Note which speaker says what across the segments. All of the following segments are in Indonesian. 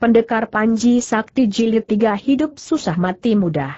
Speaker 1: Pendekar Panji Sakti Jilid 3 Hidup Susah Mati Mudah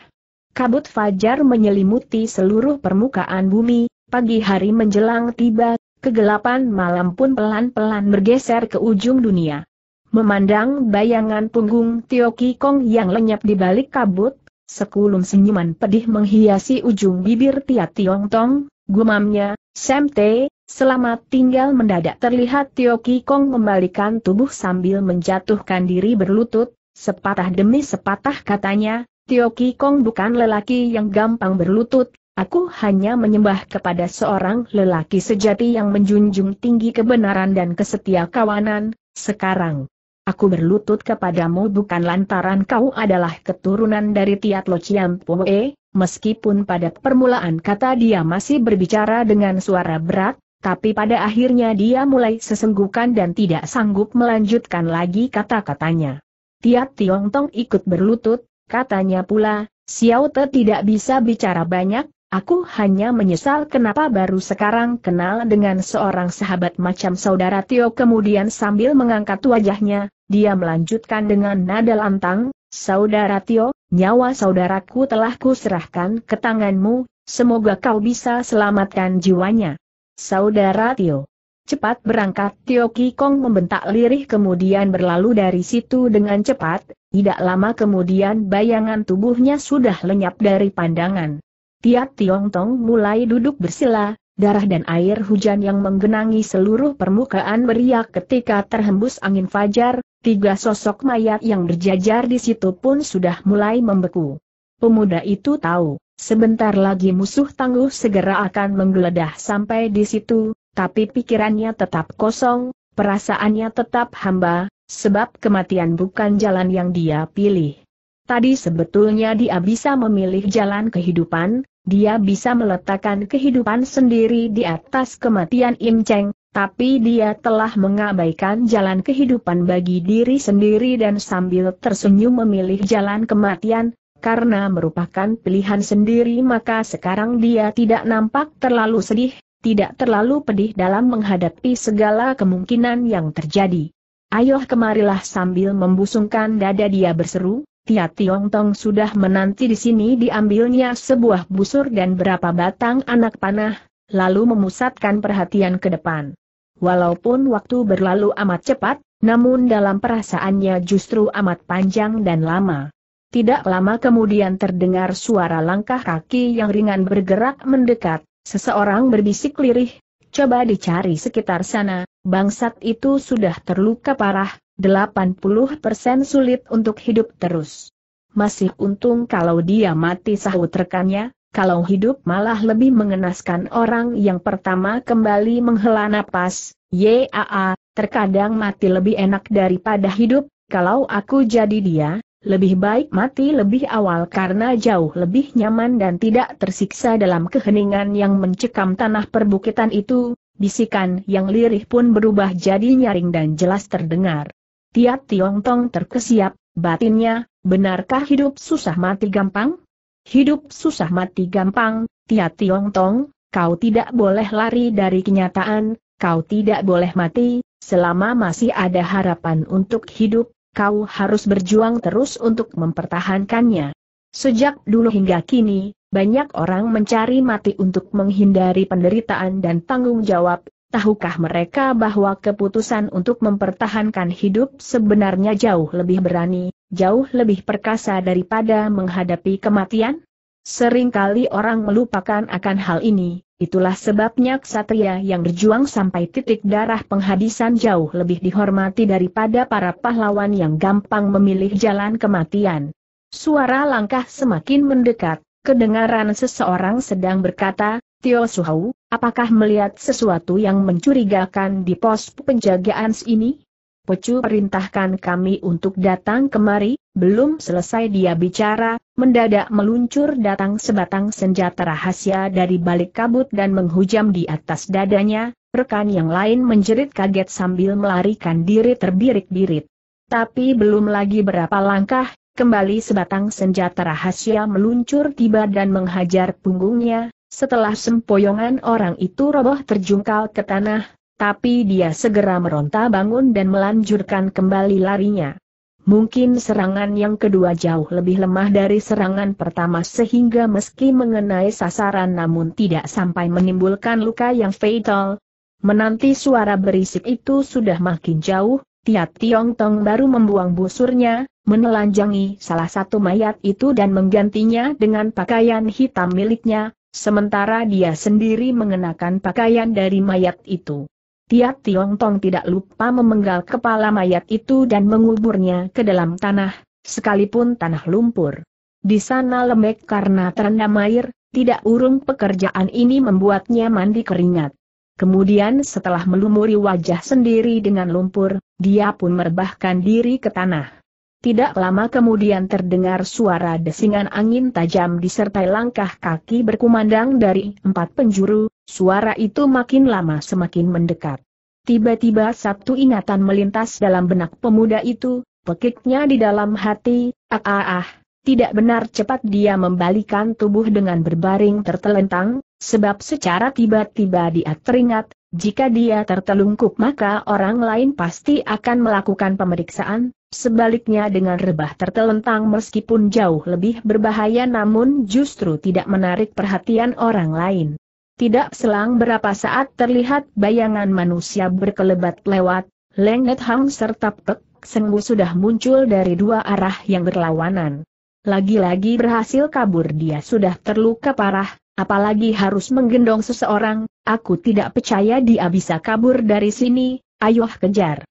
Speaker 1: Kabut fajar menyelimuti seluruh permukaan bumi, pagi hari menjelang tiba, kegelapan malam pun pelan-pelan bergeser ke ujung dunia. Memandang bayangan punggung Tio Kong yang lenyap di balik kabut, sekulum senyuman pedih menghiasi ujung bibir Tia Tiong Tong, gumamnya, Sam Te, Selamat tinggal mendadak terlihat Tio Kong membalikan tubuh sambil menjatuhkan diri berlutut, sepatah demi sepatah katanya, Tio Kong bukan lelaki yang gampang berlutut, aku hanya menyembah kepada seorang lelaki sejati yang menjunjung tinggi kebenaran dan kesetia kawanan, sekarang. Aku berlutut kepadamu bukan lantaran kau adalah keturunan dari Tiat Lo Tiatlo Poe, meskipun pada permulaan kata dia masih berbicara dengan suara berat, tapi pada akhirnya dia mulai sesenggukan dan tidak sanggup melanjutkan lagi kata-katanya. Tiap Tiong Tong ikut berlutut, katanya pula, Xiao Te tidak bisa bicara banyak, aku hanya menyesal kenapa baru sekarang kenal dengan seorang sahabat macam saudara Tio kemudian sambil mengangkat wajahnya, dia melanjutkan dengan nada lantang, Saudara Tio, nyawa saudaraku telah kuserahkan ke tanganmu, semoga kau bisa selamatkan jiwanya. Saudara Tio. Cepat berangkat Tio Kikong membentak lirih kemudian berlalu dari situ dengan cepat, tidak lama kemudian bayangan tubuhnya sudah lenyap dari pandangan. Tiap Tiong Tong mulai duduk bersila, darah dan air hujan yang menggenangi seluruh permukaan beriak ketika terhembus angin fajar, tiga sosok mayat yang berjajar di situ pun sudah mulai membeku. Pemuda itu tahu, Sebentar lagi musuh tangguh segera akan menggeledah sampai di situ, tapi pikirannya tetap kosong, perasaannya tetap hamba, sebab kematian bukan jalan yang dia pilih. Tadi sebetulnya dia bisa memilih jalan kehidupan, dia bisa meletakkan kehidupan sendiri di atas kematian Im Cheng, tapi dia telah mengabaikan jalan kehidupan bagi diri sendiri dan sambil tersenyum memilih jalan kematian, karena merupakan pilihan sendiri maka sekarang dia tidak nampak terlalu sedih, tidak terlalu pedih dalam menghadapi segala kemungkinan yang terjadi. Ayoh kemarilah sambil membusungkan dada dia berseru, Tia Tiong Tong sudah menanti di sini diambilnya sebuah busur dan berapa batang anak panah, lalu memusatkan perhatian ke depan. Walaupun waktu berlalu amat cepat, namun dalam perasaannya justru amat panjang dan lama. Tidak lama kemudian terdengar suara langkah kaki yang ringan bergerak mendekat, seseorang berbisik lirih, coba dicari sekitar sana, bangsat itu sudah terluka parah, 80% sulit untuk hidup terus. Masih untung kalau dia mati sahut rekannya, kalau hidup malah lebih mengenaskan orang yang pertama kembali menghela napas, yaa, terkadang mati lebih enak daripada hidup, kalau aku jadi dia, lebih baik mati lebih awal karena jauh lebih nyaman dan tidak tersiksa dalam keheningan yang mencekam tanah perbukitan itu, bisikan yang lirih pun berubah jadi nyaring dan jelas terdengar. Tiap Tiong Tong terkesiap, batinnya, benarkah hidup susah mati gampang? Hidup susah mati gampang, Tiap Tiong Tong, kau tidak boleh lari dari kenyataan, kau tidak boleh mati, selama masih ada harapan untuk hidup, kau harus berjuang terus untuk mempertahankannya. Sejak dulu hingga kini, banyak orang mencari mati untuk menghindari penderitaan dan tanggung jawab, tahukah mereka bahwa keputusan untuk mempertahankan hidup sebenarnya jauh lebih berani, jauh lebih perkasa daripada menghadapi kematian? Seringkali orang melupakan akan hal ini, Itulah sebabnya ksatria yang berjuang sampai titik darah penghabisan jauh lebih dihormati daripada para pahlawan yang gampang memilih jalan kematian. Suara langkah semakin mendekat, kedengaran seseorang sedang berkata, Tio Suhau, apakah melihat sesuatu yang mencurigakan di pos penjagaan ini? Pecu perintahkan kami untuk datang kemari, belum selesai dia bicara, mendadak meluncur datang sebatang senjata rahasia dari balik kabut dan menghujam di atas dadanya, rekan yang lain menjerit kaget sambil melarikan diri terbirit-birit. Tapi belum lagi berapa langkah, kembali sebatang senjata rahasia meluncur tiba dan menghajar punggungnya, setelah sempoyongan orang itu roboh terjungkal ke tanah, tapi dia segera meronta bangun dan melanjutkan kembali larinya. Mungkin serangan yang kedua jauh lebih lemah dari serangan pertama sehingga meski mengenai sasaran namun tidak sampai menimbulkan luka yang fatal. Menanti suara berisik itu sudah makin jauh, Tiat Tiong Tong baru membuang busurnya, menelanjangi salah satu mayat itu dan menggantinya dengan pakaian hitam miliknya, sementara dia sendiri mengenakan pakaian dari mayat itu. Tiap Tiong Tong tidak lupa memenggal kepala mayat itu dan menguburnya ke dalam tanah, sekalipun tanah lumpur. Di sana lembek karena terendam air, tidak urung pekerjaan ini membuatnya mandi keringat. Kemudian setelah melumuri wajah sendiri dengan lumpur, dia pun merebahkan diri ke tanah. Tidak lama kemudian terdengar suara desingan angin tajam disertai langkah kaki berkumandang dari empat penjuru, Suara itu makin lama semakin mendekat. Tiba-tiba satu ingatan melintas dalam benak pemuda itu, pekiknya di dalam hati, ah ah ah, tidak benar cepat dia membalikan tubuh dengan berbaring tertelentang, sebab secara tiba-tiba dia teringat, jika dia tertelungkup maka orang lain pasti akan melakukan pemeriksaan, sebaliknya dengan rebah tertelentang meskipun jauh lebih berbahaya namun justru tidak menarik perhatian orang lain. Tidak selang berapa saat terlihat bayangan manusia berkelebat lewat, Lengnet Hang serta Pek Sengbu sudah muncul dari dua arah yang berlawanan. Lagi-lagi berhasil kabur dia sudah terluka parah, apalagi harus menggendong seseorang, aku tidak percaya dia bisa kabur dari sini, ayo kejar.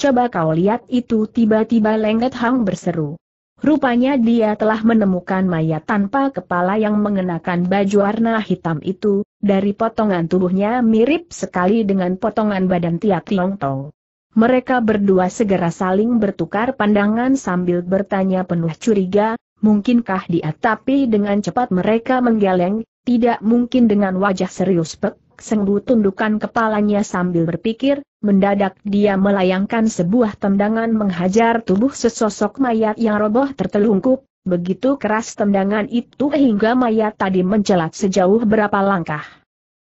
Speaker 1: Coba kau lihat itu tiba-tiba Lengnet Hang berseru. Rupanya dia telah menemukan mayat tanpa kepala yang mengenakan baju warna hitam itu, dari potongan tubuhnya mirip sekali dengan potongan badan Tia Tong. Mereka berdua segera saling bertukar pandangan sambil bertanya penuh curiga, mungkinkah dia tapi dengan cepat mereka menggeleng, tidak mungkin dengan wajah serius pek, Sengbu tundukkan kepalanya sambil berpikir, mendadak dia melayangkan sebuah tendangan menghajar tubuh sesosok mayat yang roboh tertelungkup, begitu keras tendangan itu hingga mayat tadi mencelat sejauh berapa langkah.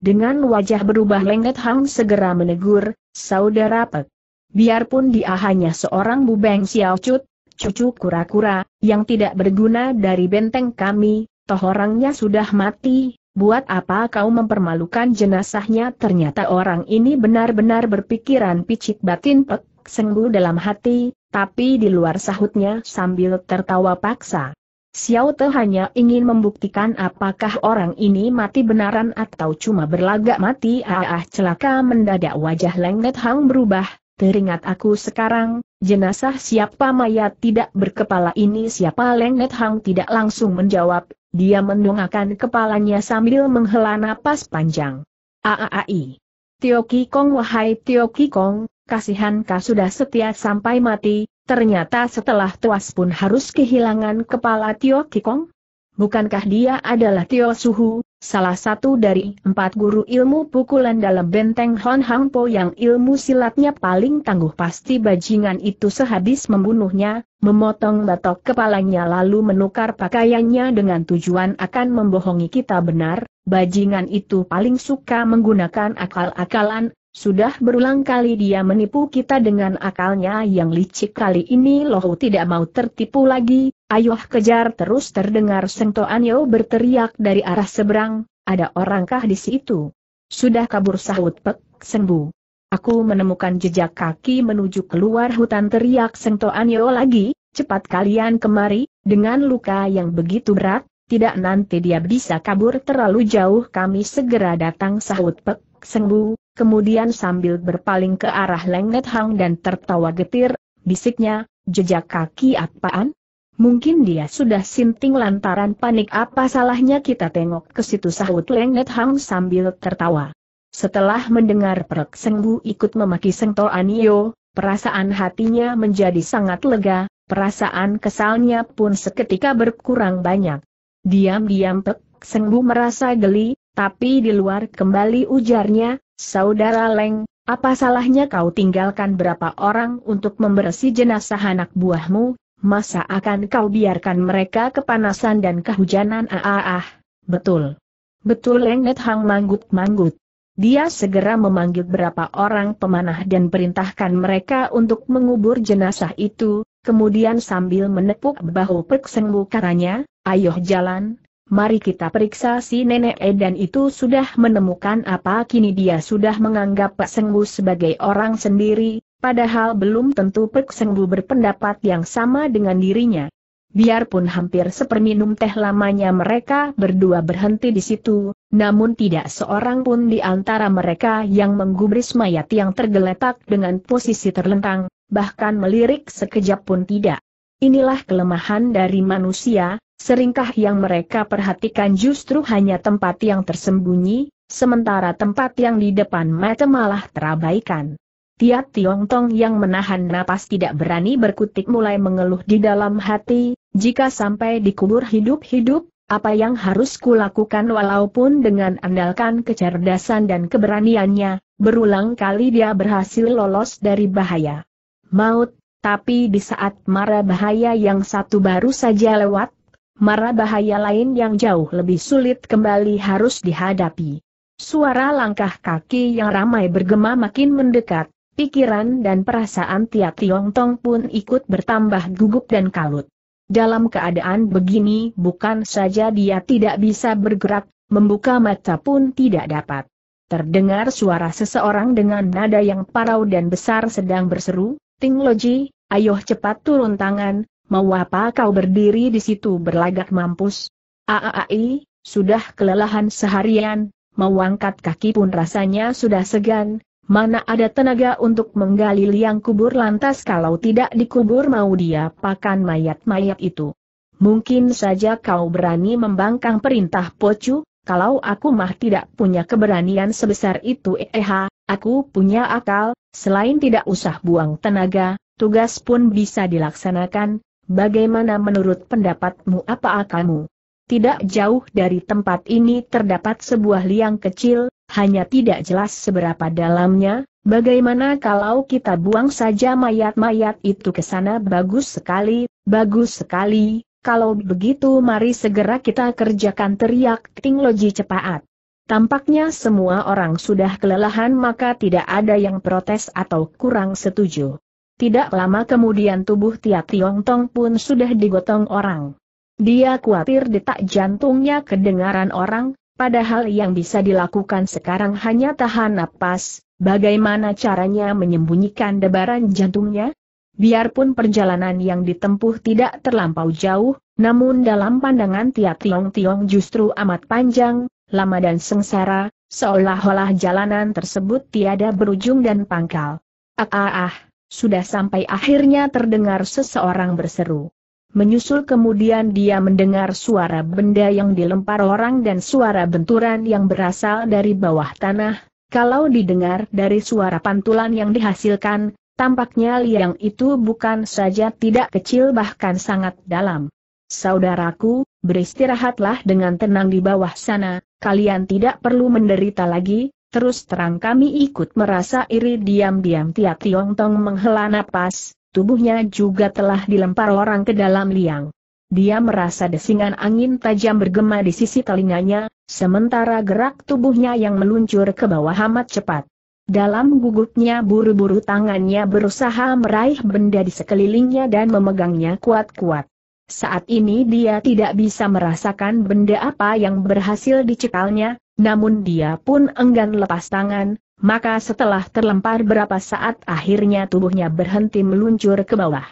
Speaker 1: Dengan wajah berubah lengket Hang segera menegur, Saudara Pek. Biarpun dia hanya seorang bubeng siaucut, cucu kura-kura, yang tidak berguna dari benteng kami, toh orangnya sudah mati, Buat apa kau mempermalukan jenazahnya? Ternyata orang ini benar-benar berpikiran picik batin pek, senggu dalam hati, tapi di luar sahutnya sambil tertawa paksa. Xiao Te hanya ingin membuktikan apakah orang ini mati benaran atau cuma berlagak mati. Ah, ah celaka mendadak wajah lengket Hang berubah, teringat aku sekarang, jenazah siapa mayat tidak berkepala ini siapa Lengnet Hang tidak langsung menjawab, dia mendongakkan kepalanya sambil menghela napas panjang. Aaai. Tio Kong wahai Tio Kong, kasihan kau sudah setia sampai mati, ternyata setelah tuas pun harus kehilangan kepala Tio Kong? Bukankah dia adalah Tio Suhu, Salah satu dari empat guru ilmu pukulan dalam benteng Hon Hang Po yang ilmu silatnya paling tangguh pasti bajingan itu sehabis membunuhnya, memotong batok kepalanya lalu menukar pakaiannya dengan tujuan akan membohongi kita benar, bajingan itu paling suka menggunakan akal-akalan sudah berulang kali dia menipu kita dengan akalnya yang licik kali ini loh tidak mau tertipu lagi, Ayuh kejar terus terdengar Sengto Anyo berteriak dari arah seberang, ada orangkah di situ? Sudah kabur sahut Pek, Sengbu. Aku menemukan jejak kaki menuju keluar hutan teriak Sengto Anyo lagi, cepat kalian kemari, dengan luka yang begitu berat, tidak nanti dia bisa kabur terlalu jauh kami segera datang sahut Pek, Sengbu, kemudian sambil berpaling ke arah Lengnet Hang dan tertawa getir, bisiknya, jejak kaki apaan? Mungkin dia sudah sinting lantaran panik apa salahnya kita tengok ke situ sahut Lengnet Hang sambil tertawa. Setelah mendengar Perek Sengbu ikut memaki Sengto Anio, perasaan hatinya menjadi sangat lega, perasaan kesalnya pun seketika berkurang banyak. Diam-diam Perek Sengbu merasa geli, tapi di luar kembali ujarnya, Saudara Leng, apa salahnya kau tinggalkan berapa orang untuk membersih jenazah anak buahmu, masa akan kau biarkan mereka kepanasan dan kehujanan ah ah betul. Betul Lengnet Hang manggut-manggut. Dia segera memanggil berapa orang pemanah dan perintahkan mereka untuk mengubur jenazah itu, kemudian sambil menepuk bahu Peksengmu karanya, ayo jalan, mari kita periksa si nenek Edan itu sudah menemukan apa kini dia sudah menganggap Pak Peksengmu sebagai orang sendiri, Padahal belum tentu Pek Sengbu berpendapat yang sama dengan dirinya. Biarpun hampir seperminum teh lamanya mereka berdua berhenti di situ, namun tidak seorang pun di antara mereka yang menggubris mayat yang tergeletak dengan posisi terlentang, bahkan melirik sekejap pun tidak. Inilah kelemahan dari manusia, seringkah yang mereka perhatikan justru hanya tempat yang tersembunyi, sementara tempat yang di depan mata malah terabaikan. Tiap Tiong Tong yang menahan napas tidak berani berkutik mulai mengeluh di dalam hati, jika sampai dikubur hidup-hidup, apa yang harus kulakukan walaupun dengan andalkan kecerdasan dan keberaniannya, berulang kali dia berhasil lolos dari bahaya. Maut, tapi di saat mara bahaya yang satu baru saja lewat, mara bahaya lain yang jauh lebih sulit kembali harus dihadapi. Suara langkah kaki yang ramai bergema makin mendekat, Pikiran dan perasaan Tia Tiong Tong pun ikut bertambah gugup dan kalut. Dalam keadaan begini bukan saja dia tidak bisa bergerak, membuka mata pun tidak dapat. Terdengar suara seseorang dengan nada yang parau dan besar sedang berseru, Ting Loji, ayo cepat turun tangan, mau apa kau berdiri di situ berlagak mampus? Aaai, sudah kelelahan seharian, mau angkat kaki pun rasanya sudah segan, Mana ada tenaga untuk menggali liang kubur lantas kalau tidak dikubur mau dia pakan mayat-mayat itu. Mungkin saja kau berani membangkang perintah Pocu, kalau aku mah tidak punya keberanian sebesar itu eh, aku punya akal, selain tidak usah buang tenaga, tugas pun bisa dilaksanakan, bagaimana menurut pendapatmu apa akalmu? Tidak jauh dari tempat ini terdapat sebuah liang kecil, hanya tidak jelas seberapa dalamnya, bagaimana kalau kita buang saja mayat-mayat itu ke sana bagus sekali, bagus sekali, kalau begitu mari segera kita kerjakan teriak Ting Loji cepat. Tampaknya semua orang sudah kelelahan maka tidak ada yang protes atau kurang setuju. Tidak lama kemudian tubuh Tia Tiong Tong pun sudah digotong orang. Dia khawatir detak jantungnya kedengaran orang, Padahal yang bisa dilakukan sekarang hanya tahan napas, bagaimana caranya menyembunyikan debaran jantungnya? Biarpun perjalanan yang ditempuh tidak terlampau jauh, namun dalam pandangan tiap tiong-tiong justru amat panjang, lama dan sengsara, seolah-olah jalanan tersebut tiada berujung dan pangkal. Ah ah ah, sudah sampai akhirnya terdengar seseorang berseru. Menyusul kemudian dia mendengar suara benda yang dilempar orang dan suara benturan yang berasal dari bawah tanah, kalau didengar dari suara pantulan yang dihasilkan, tampaknya liang itu bukan saja tidak kecil bahkan sangat dalam. Saudaraku, beristirahatlah dengan tenang di bawah sana, kalian tidak perlu menderita lagi, terus terang kami ikut merasa iri diam-diam tiap Tiong Tong menghela napas, tubuhnya juga telah dilempar orang ke dalam liang. Dia merasa desingan angin tajam bergema di sisi telinganya, sementara gerak tubuhnya yang meluncur ke bawah amat cepat. Dalam gugupnya buru-buru tangannya berusaha meraih benda di sekelilingnya dan memegangnya kuat-kuat. Saat ini dia tidak bisa merasakan benda apa yang berhasil dicekalnya, namun dia pun enggan lepas tangan, maka setelah terlempar berapa saat akhirnya tubuhnya berhenti meluncur ke bawah.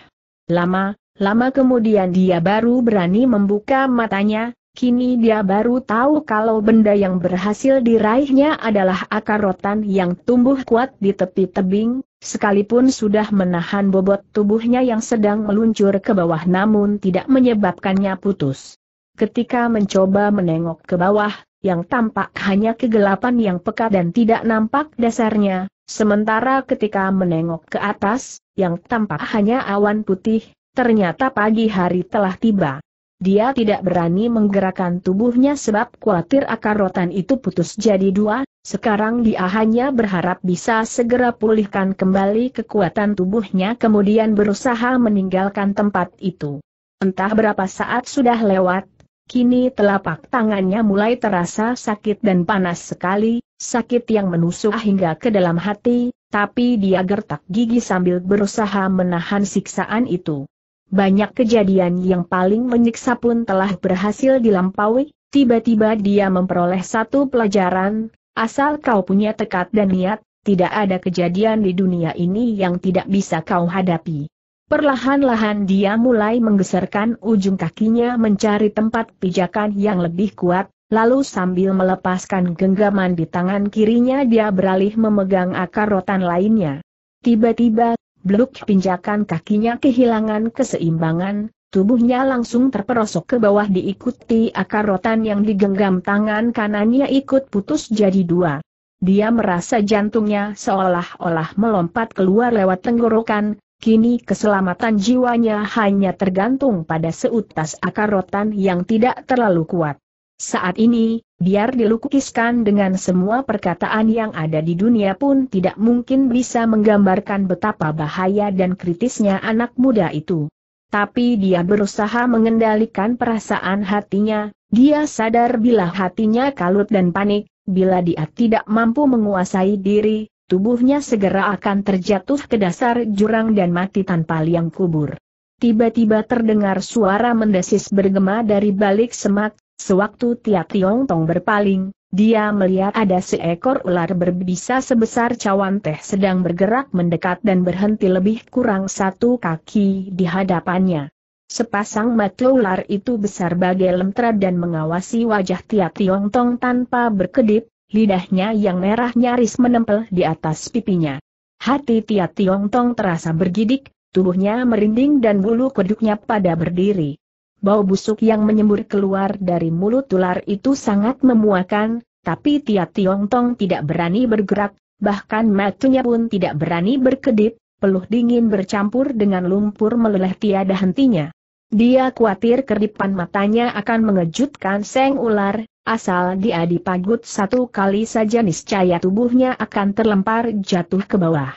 Speaker 1: Lama, lama kemudian dia baru berani membuka matanya, kini dia baru tahu kalau benda yang berhasil diraihnya adalah akar rotan yang tumbuh kuat di tepi tebing, sekalipun sudah menahan bobot tubuhnya yang sedang meluncur ke bawah namun tidak menyebabkannya putus. Ketika mencoba menengok ke bawah, yang tampak hanya kegelapan yang pekat dan tidak nampak dasarnya, sementara ketika menengok ke atas, yang tampak hanya awan putih, ternyata pagi hari telah tiba. Dia tidak berani menggerakkan tubuhnya sebab khawatir akar rotan itu putus jadi dua, sekarang dia hanya berharap bisa segera pulihkan kembali kekuatan tubuhnya kemudian berusaha meninggalkan tempat itu. Entah berapa saat sudah lewat, Kini telapak tangannya mulai terasa sakit dan panas sekali, sakit yang menusuk hingga ke dalam hati, tapi dia gertak gigi sambil berusaha menahan siksaan itu. Banyak kejadian yang paling menyiksa pun telah berhasil dilampaui, tiba-tiba dia memperoleh satu pelajaran, asal kau punya tekad dan niat, tidak ada kejadian di dunia ini yang tidak bisa kau hadapi. Perlahan-lahan dia mulai menggeserkan ujung kakinya mencari tempat pijakan yang lebih kuat, lalu sambil melepaskan genggaman di tangan kirinya dia beralih memegang akar rotan lainnya. Tiba-tiba, bluk pinjakan kakinya kehilangan keseimbangan, tubuhnya langsung terperosok ke bawah diikuti akar rotan yang digenggam tangan kanannya ikut putus jadi dua. Dia merasa jantungnya seolah-olah melompat keluar lewat tenggorokan, Kini keselamatan jiwanya hanya tergantung pada seutas akar rotan yang tidak terlalu kuat. Saat ini, biar dilukiskan dengan semua perkataan yang ada di dunia pun tidak mungkin bisa menggambarkan betapa bahaya dan kritisnya anak muda itu. Tapi dia berusaha mengendalikan perasaan hatinya, dia sadar bila hatinya kalut dan panik, bila dia tidak mampu menguasai diri, tubuhnya segera akan terjatuh ke dasar jurang dan mati tanpa liang kubur. Tiba-tiba terdengar suara mendesis bergema dari balik semak, sewaktu Tia Tiong Tong berpaling, dia melihat ada seekor ular berbisa sebesar cawan teh sedang bergerak mendekat dan berhenti lebih kurang satu kaki di hadapannya. Sepasang mata ular itu besar bagai lemtra dan mengawasi wajah Tia Tiong Tong tanpa berkedip, lidahnya yang merah nyaris menempel di atas pipinya. Hati Tia Tiong Tong terasa bergidik, tubuhnya merinding dan bulu kuduknya pada berdiri. Bau busuk yang menyembur keluar dari mulut ular itu sangat memuakan, tapi Tia Tiong Tong tidak berani bergerak, bahkan matunya pun tidak berani berkedip, peluh dingin bercampur dengan lumpur meleleh tiada hentinya. Dia khawatir kedipan matanya akan mengejutkan seng ular, asal dia dipagut satu kali saja niscaya tubuhnya akan terlempar jatuh ke bawah.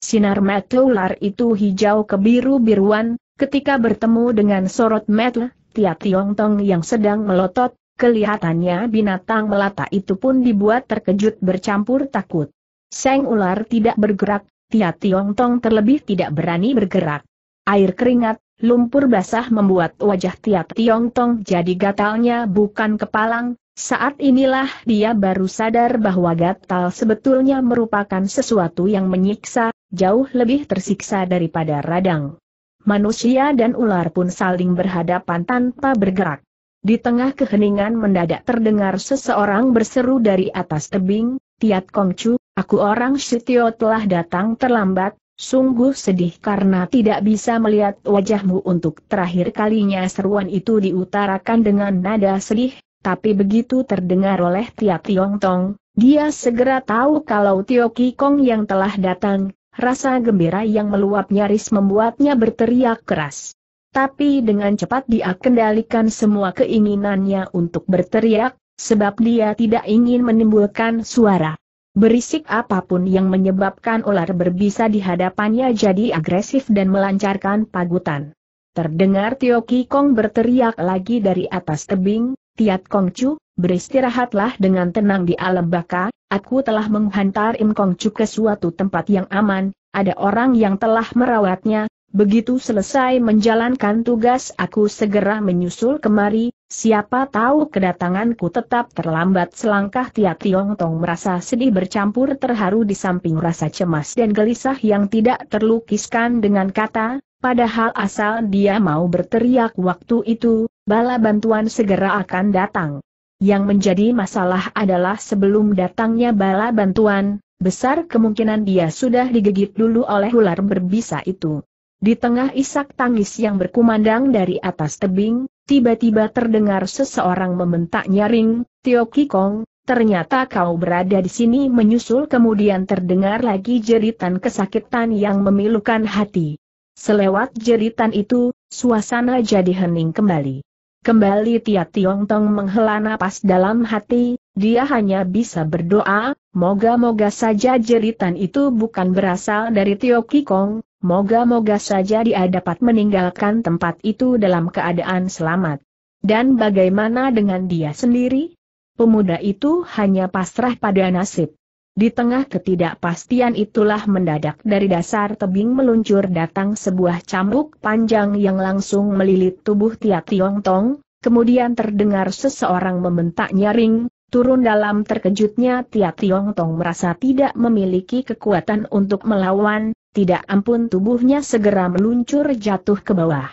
Speaker 1: Sinar mata ular itu hijau kebiru-biruan, ketika bertemu dengan sorot mata Tia Tiong Tong yang sedang melotot, kelihatannya binatang melata itu pun dibuat terkejut bercampur takut. Seng ular tidak bergerak, Tia Tiong Tong terlebih tidak berani bergerak. Air keringat Lumpur basah membuat wajah Tiat Tiong Tong jadi gatalnya bukan kepalang, saat inilah dia baru sadar bahwa gatal sebetulnya merupakan sesuatu yang menyiksa, jauh lebih tersiksa daripada radang. Manusia dan ular pun saling berhadapan tanpa bergerak. Di tengah keheningan mendadak terdengar seseorang berseru dari atas tebing, Tiat Kongcu, aku orang Sitio telah datang terlambat, Sungguh sedih karena tidak bisa melihat wajahmu untuk terakhir kalinya seruan itu diutarakan dengan nada sedih, tapi begitu terdengar oleh Tia Tiong Tong, dia segera tahu kalau Tio Kikong yang telah datang, rasa gembira yang meluap nyaris membuatnya berteriak keras. Tapi dengan cepat dia kendalikan semua keinginannya untuk berteriak, sebab dia tidak ingin menimbulkan suara. Berisik apapun yang menyebabkan ular berbisa di hadapannya jadi agresif dan melancarkan pagutan. Terdengar Tio Kong berteriak lagi dari atas tebing, Tiat Chu, beristirahatlah dengan tenang di alam baka, aku telah menghantar Im Chu ke suatu tempat yang aman, ada orang yang telah merawatnya, Begitu selesai menjalankan tugas aku segera menyusul kemari, siapa tahu kedatanganku tetap terlambat selangkah Tia Tiong Tong merasa sedih bercampur terharu di samping rasa cemas dan gelisah yang tidak terlukiskan dengan kata, padahal asal dia mau berteriak waktu itu, bala bantuan segera akan datang. Yang menjadi masalah adalah sebelum datangnya bala bantuan, besar kemungkinan dia sudah digigit dulu oleh ular berbisa itu. Di tengah isak tangis yang berkumandang dari atas tebing, tiba-tiba terdengar seseorang mementak nyaring, Tio Kikong, ternyata kau berada di sini menyusul kemudian terdengar lagi jeritan kesakitan yang memilukan hati. Selewat jeritan itu, suasana jadi hening kembali. Kembali Tia Tiong Tong menghela napas dalam hati, dia hanya bisa berdoa, moga-moga saja jeritan itu bukan berasal dari Tio Kikong, Moga-moga saja dia dapat meninggalkan tempat itu dalam keadaan selamat. Dan bagaimana dengan dia sendiri? Pemuda itu hanya pasrah pada nasib. Di tengah ketidakpastian itulah mendadak dari dasar tebing meluncur datang sebuah cambuk panjang yang langsung melilit tubuh Tia Tiong Tong, kemudian terdengar seseorang membentak nyaring, turun dalam terkejutnya Tia Tiong Tong merasa tidak memiliki kekuatan untuk melawan, tidak ampun tubuhnya segera meluncur jatuh ke bawah.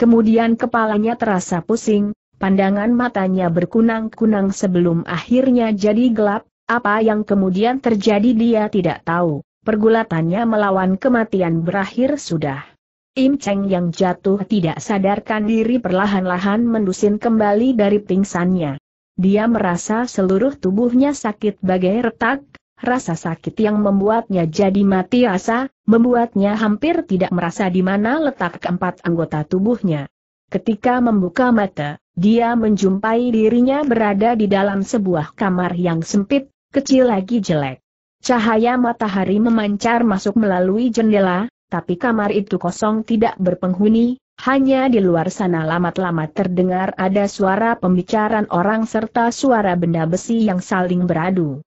Speaker 1: Kemudian kepalanya terasa pusing, pandangan matanya berkunang-kunang sebelum akhirnya jadi gelap, apa yang kemudian terjadi dia tidak tahu, pergulatannya melawan kematian berakhir sudah. Im Cheng yang jatuh tidak sadarkan diri perlahan-lahan mendusin kembali dari pingsannya. Dia merasa seluruh tubuhnya sakit bagai retak, Rasa sakit yang membuatnya jadi mati rasa membuatnya hampir tidak merasa di mana letak keempat anggota tubuhnya. Ketika membuka mata, dia menjumpai dirinya berada di dalam sebuah kamar yang sempit, kecil lagi jelek. Cahaya matahari memancar masuk melalui jendela, tapi kamar itu kosong tidak berpenghuni, hanya di luar sana lama-lama terdengar ada suara pembicaraan orang serta suara benda besi yang saling beradu.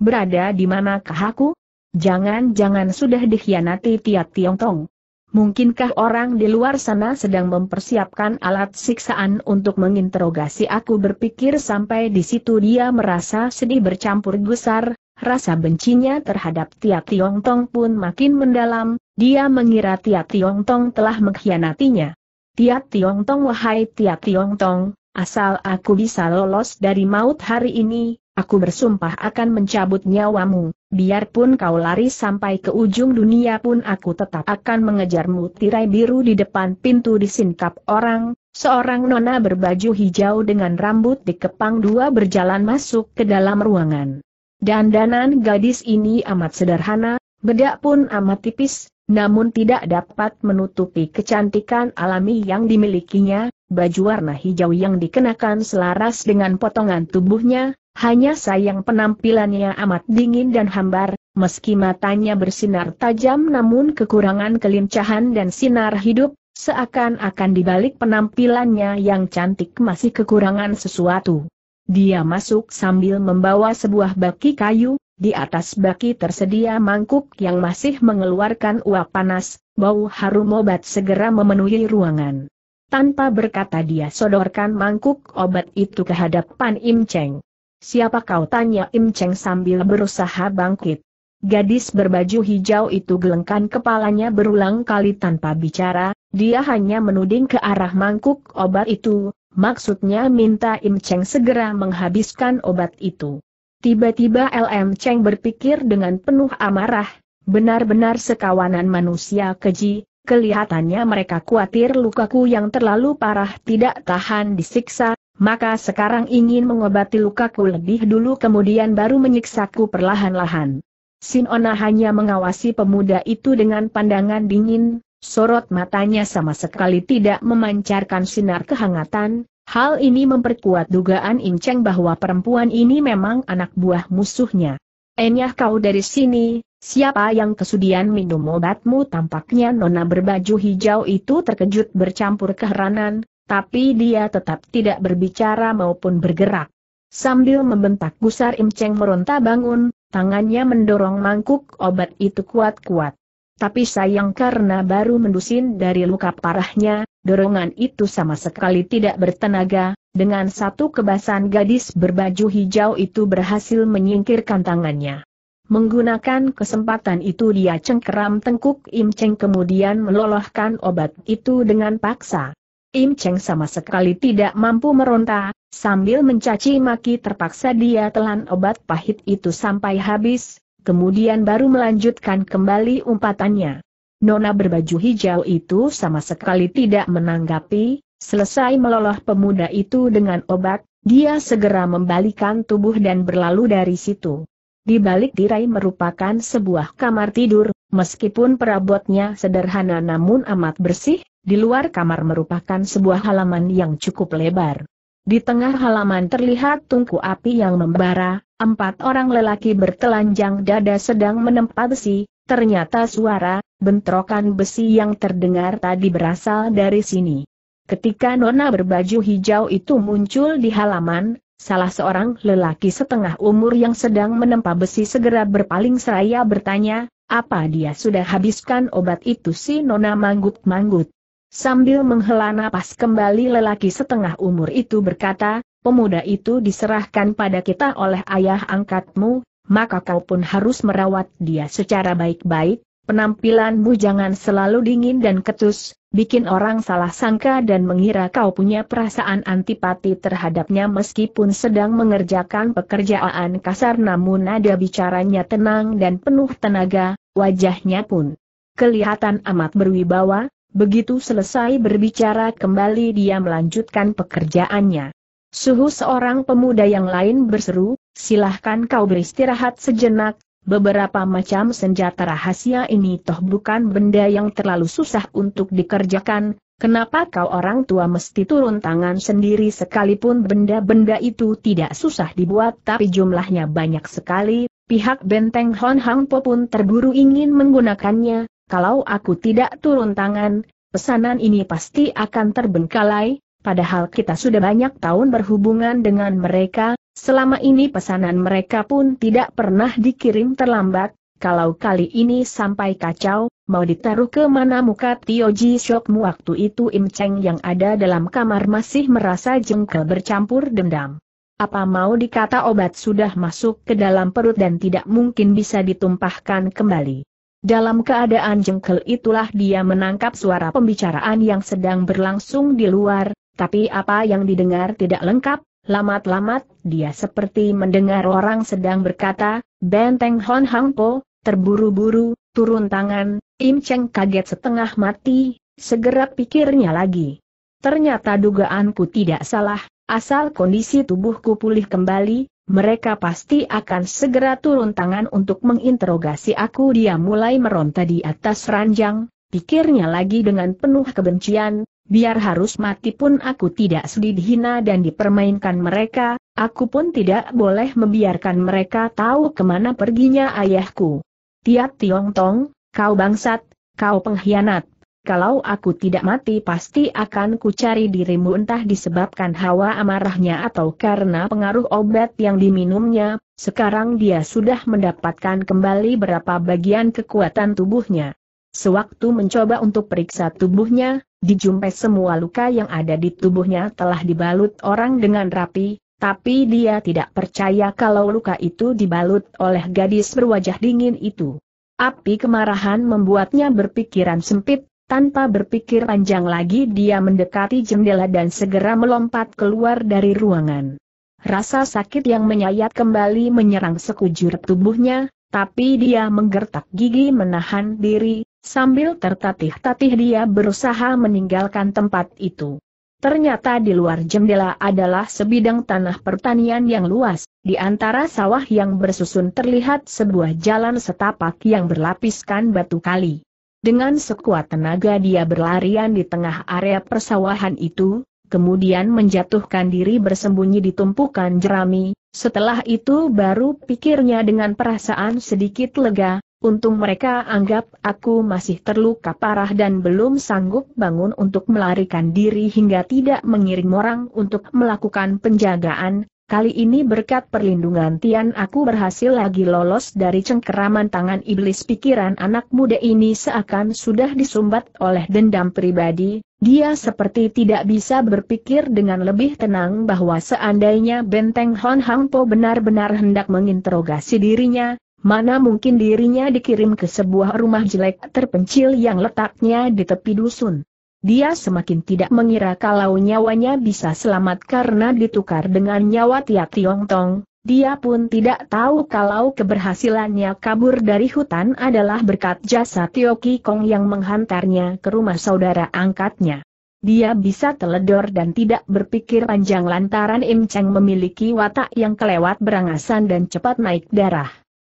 Speaker 1: Berada di manakah aku? Jangan-jangan sudah dikhianati Tiat Tong? Mungkinkah orang di luar sana sedang mempersiapkan alat siksaan untuk menginterogasi aku berpikir sampai di situ dia merasa sedih bercampur gusar, rasa bencinya terhadap Tiat Tong pun makin mendalam, dia mengira Tiat Tong telah mengkhianatinya. Tiat Tong, wahai Tiat Tong, asal aku bisa lolos dari maut hari ini, aku bersumpah akan mencabut nyawamu, biarpun kau lari sampai ke ujung dunia pun aku tetap akan mengejarmu tirai biru di depan pintu disingkap orang, seorang nona berbaju hijau dengan rambut dikepang dua berjalan masuk ke dalam ruangan. Dandanan gadis ini amat sederhana, bedak pun amat tipis, namun tidak dapat menutupi kecantikan alami yang dimilikinya, baju warna hijau yang dikenakan selaras dengan potongan tubuhnya, hanya sayang penampilannya amat dingin dan hambar, meski matanya bersinar tajam namun kekurangan kelincahan dan sinar hidup, seakan-akan dibalik penampilannya yang cantik masih kekurangan sesuatu. Dia masuk sambil membawa sebuah baki kayu, di atas baki tersedia mangkuk yang masih mengeluarkan uap panas, bau harum obat segera memenuhi ruangan. Tanpa berkata dia sodorkan mangkuk obat itu ke hadapan Im Cheng. Siapa kau tanya Im Cheng sambil berusaha bangkit. Gadis berbaju hijau itu gelengkan kepalanya berulang kali tanpa bicara, dia hanya menuding ke arah mangkuk obat itu, maksudnya minta Im Cheng segera menghabiskan obat itu. Tiba-tiba LM Cheng berpikir dengan penuh amarah, benar-benar sekawanan manusia keji, kelihatannya mereka khawatir lukaku yang terlalu parah tidak tahan disiksa, maka sekarang ingin mengobati lukaku lebih dulu kemudian baru menyiksaku perlahan-lahan. Sinona hanya mengawasi pemuda itu dengan pandangan dingin, sorot matanya sama sekali tidak memancarkan sinar kehangatan, hal ini memperkuat dugaan Inceng bahwa perempuan ini memang anak buah musuhnya. Enyah kau dari sini, Siapa yang kesudian minum obatmu tampaknya nona berbaju hijau itu terkejut bercampur keheranan, tapi dia tetap tidak berbicara maupun bergerak. Sambil membentak gusar Imceng meronta bangun, tangannya mendorong mangkuk obat itu kuat-kuat. Tapi sayang karena baru mendusin dari luka parahnya, dorongan itu sama sekali tidak bertenaga, dengan satu kebasan gadis berbaju hijau itu berhasil menyingkirkan tangannya. Menggunakan kesempatan itu dia cengkeram tengkuk Imceng kemudian melolohkan obat itu dengan paksa. Im Cheng sama sekali tidak mampu meronta, sambil mencaci maki terpaksa dia telan obat pahit itu sampai habis, kemudian baru melanjutkan kembali umpatannya. Nona berbaju hijau itu sama sekali tidak menanggapi, selesai meloloh pemuda itu dengan obat, dia segera membalikan tubuh dan berlalu dari situ. Di balik tirai merupakan sebuah kamar tidur, meskipun perabotnya sederhana namun amat bersih, di luar kamar merupakan sebuah halaman yang cukup lebar. Di tengah halaman terlihat tungku api yang membara, empat orang lelaki bertelanjang dada sedang menempa besi, ternyata suara, bentrokan besi yang terdengar tadi berasal dari sini. Ketika nona berbaju hijau itu muncul di halaman, salah seorang lelaki setengah umur yang sedang menempa besi segera berpaling seraya bertanya, apa dia sudah habiskan obat itu si nona manggut-manggut. Sambil menghela napas kembali lelaki setengah umur itu berkata, pemuda itu diserahkan pada kita oleh ayah angkatmu, maka kau pun harus merawat dia secara baik-baik, penampilanmu jangan selalu dingin dan ketus, bikin orang salah sangka dan mengira kau punya perasaan antipati terhadapnya meskipun sedang mengerjakan pekerjaan kasar namun ada bicaranya tenang dan penuh tenaga, wajahnya pun kelihatan amat berwibawa, Begitu selesai berbicara kembali dia melanjutkan pekerjaannya. Suhu seorang pemuda yang lain berseru, silahkan kau beristirahat sejenak, beberapa macam senjata rahasia ini toh bukan benda yang terlalu susah untuk dikerjakan, kenapa kau orang tua mesti turun tangan sendiri sekalipun benda-benda itu tidak susah dibuat tapi jumlahnya banyak sekali, pihak benteng Hon Hang Po pun terburu ingin menggunakannya, kalau aku tidak turun tangan, pesanan ini pasti akan terbengkalai, padahal kita sudah banyak tahun berhubungan dengan mereka, selama ini pesanan mereka pun tidak pernah dikirim terlambat, kalau kali ini sampai kacau, mau ditaruh ke mana muka Tio Ji Shokmu waktu itu Im Cheng yang ada dalam kamar masih merasa jengkel bercampur dendam. Apa mau dikata obat sudah masuk ke dalam perut dan tidak mungkin bisa ditumpahkan kembali. Dalam keadaan jengkel itulah dia menangkap suara pembicaraan yang sedang berlangsung di luar, tapi apa yang didengar tidak lengkap, lamat-lamat, dia seperti mendengar orang sedang berkata, Benteng Hon Hang Po, terburu-buru, turun tangan, Im Cheng kaget setengah mati, segera pikirnya lagi. Ternyata dugaanku tidak salah, asal kondisi tubuhku pulih kembali, mereka pasti akan segera turun tangan untuk menginterogasi aku dia mulai meronta di atas ranjang, pikirnya lagi dengan penuh kebencian, biar harus mati pun aku tidak sedih dihina dan dipermainkan mereka, aku pun tidak boleh membiarkan mereka tahu kemana perginya ayahku. Tiap Tiong Tong, kau bangsat, kau pengkhianat kalau aku tidak mati pasti akan kucari dirimu entah disebabkan hawa amarahnya atau karena pengaruh obat yang diminumnya, sekarang dia sudah mendapatkan kembali berapa bagian kekuatan tubuhnya. Sewaktu mencoba untuk periksa tubuhnya, dijumpai semua luka yang ada di tubuhnya telah dibalut orang dengan rapi, tapi dia tidak percaya kalau luka itu dibalut oleh gadis berwajah dingin itu. Api kemarahan membuatnya berpikiran sempit, tanpa berpikir panjang lagi dia mendekati jendela dan segera melompat keluar dari ruangan. Rasa sakit yang menyayat kembali menyerang sekujur tubuhnya, tapi dia menggertak gigi menahan diri, sambil tertatih-tatih dia berusaha meninggalkan tempat itu. Ternyata di luar jendela adalah sebidang tanah pertanian yang luas, di antara sawah yang bersusun terlihat sebuah jalan setapak yang berlapiskan batu kali. Dengan sekuat tenaga dia berlarian di tengah area persawahan itu, kemudian menjatuhkan diri bersembunyi di tumpukan jerami, setelah itu baru pikirnya dengan perasaan sedikit lega, Untung mereka anggap aku masih terluka parah dan belum sanggup bangun untuk melarikan diri hingga tidak mengirim orang untuk melakukan penjagaan, Kali ini berkat perlindungan Tian aku berhasil lagi lolos dari cengkeraman tangan iblis pikiran anak muda ini seakan sudah disumbat oleh dendam pribadi, dia seperti tidak bisa berpikir dengan lebih tenang bahwa seandainya benteng Hon Hang Po benar-benar hendak menginterogasi dirinya, mana mungkin dirinya dikirim ke sebuah rumah jelek terpencil yang letaknya di tepi dusun. Dia semakin tidak mengira kalau nyawanya bisa selamat karena ditukar dengan nyawa Tia Tiong Tong, dia pun tidak tahu kalau keberhasilannya kabur dari hutan adalah berkat jasa Tio Ki Kong yang menghantarnya ke rumah saudara angkatnya. Dia bisa teledor dan tidak berpikir panjang lantaran Im Cheng memiliki watak yang kelewat berangasan dan cepat naik darah.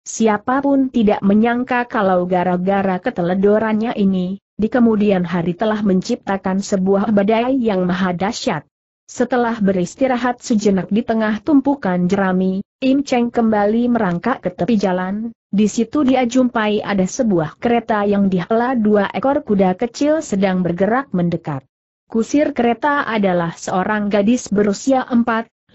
Speaker 1: Siapapun tidak menyangka kalau gara-gara keteledorannya ini, di kemudian hari telah menciptakan sebuah badai yang maha dahsyat. Setelah beristirahat sejenak di tengah tumpukan jerami, Im Cheng kembali merangkak ke tepi jalan, di situ dia jumpai ada sebuah kereta yang dihela dua ekor kuda kecil sedang bergerak mendekat. Kusir kereta adalah seorang gadis berusia 4, 15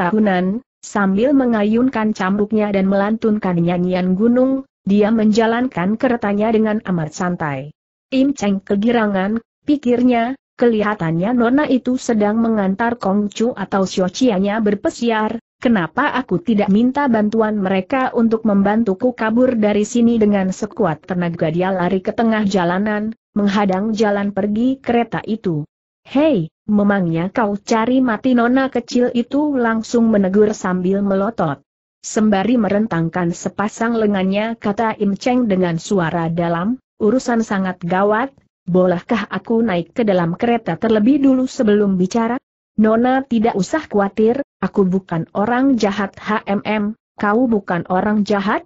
Speaker 1: tahunan, sambil mengayunkan cambuknya dan melantunkan nyanyian gunung, dia menjalankan keretanya dengan amat santai. Im Cheng kegirangan, pikirnya, kelihatannya Nona itu sedang mengantar Kong Chu atau Xiao chia berpesiar, kenapa aku tidak minta bantuan mereka untuk membantuku kabur dari sini dengan sekuat tenaga dia lari ke tengah jalanan, menghadang jalan pergi kereta itu. Hei, memangnya kau cari mati Nona kecil itu langsung menegur sambil melotot. Sembari merentangkan sepasang lengannya kata Im Cheng dengan suara dalam, urusan sangat gawat, bolehkah aku naik ke dalam kereta terlebih dulu sebelum bicara? Nona tidak usah khawatir, aku bukan orang jahat HMM, kau bukan orang jahat?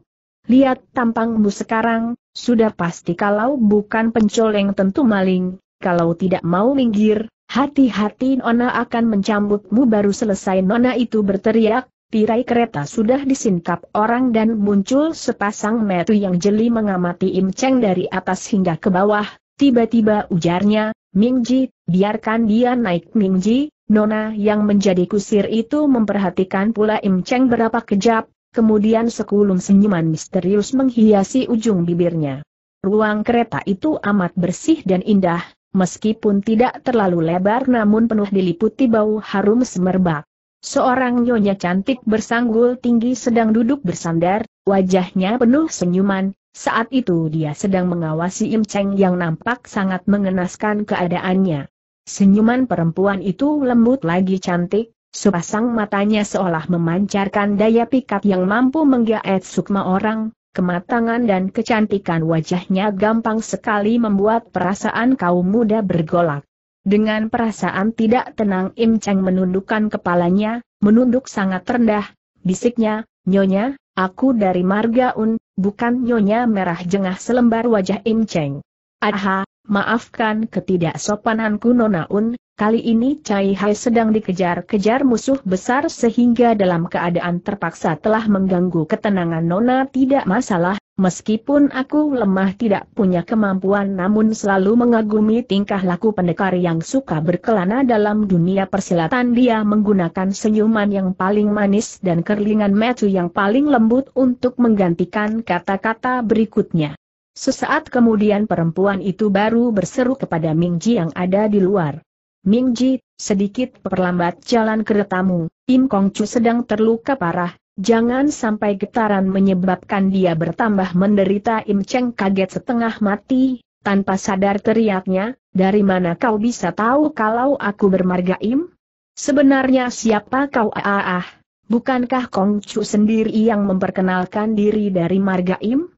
Speaker 1: Lihat tampangmu sekarang, sudah pasti kalau bukan pencoleng tentu maling, kalau tidak mau minggir, hati-hati Nona akan mencambukmu baru selesai Nona itu berteriak, Tirai kereta sudah disingkap orang dan muncul sepasang metu yang jeli mengamati Im Cheng dari atas hingga ke bawah, tiba-tiba ujarnya, Mingji, biarkan dia naik Mingji, Nona yang menjadi kusir itu memperhatikan pula Im Cheng berapa kejap, kemudian sekulum senyuman misterius menghiasi ujung bibirnya. Ruang kereta itu amat bersih dan indah, meskipun tidak terlalu lebar namun penuh diliputi bau harum semerbak. Seorang nyonya cantik bersanggul tinggi sedang duduk bersandar, wajahnya penuh senyuman, saat itu dia sedang mengawasi Im Cheng yang nampak sangat mengenaskan keadaannya. Senyuman perempuan itu lembut lagi cantik, sepasang matanya seolah memancarkan daya pikat yang mampu menggaet sukma orang, kematangan dan kecantikan wajahnya gampang sekali membuat perasaan kaum muda bergolak. Dengan perasaan tidak tenang Im Cheng menundukkan kepalanya, menunduk sangat rendah, bisiknya, Nyonya, aku dari Marga Un, bukan Nyonya merah jengah selembar wajah Im Cheng. Aha, maafkan ketidaksopananku Un. kali ini Cai Hai sedang dikejar-kejar musuh besar sehingga dalam keadaan terpaksa telah mengganggu ketenangan Nona tidak masalah, Meskipun aku lemah tidak punya kemampuan namun selalu mengagumi tingkah laku pendekar yang suka berkelana dalam dunia persilatan dia menggunakan senyuman yang paling manis dan kerlingan metu yang paling lembut untuk menggantikan kata-kata berikutnya. Sesaat kemudian perempuan itu baru berseru kepada Mingji yang ada di luar. Mingji, sedikit perlambat jalan keretamu, Im Kongcu sedang terluka parah, Jangan sampai getaran menyebabkan dia bertambah menderita Im Cheng kaget setengah mati, tanpa sadar teriaknya, dari mana kau bisa tahu kalau aku bermarga Im? Sebenarnya siapa kau ah, ah, ah? Bukankah Kong Chu sendiri yang memperkenalkan diri dari marga Im?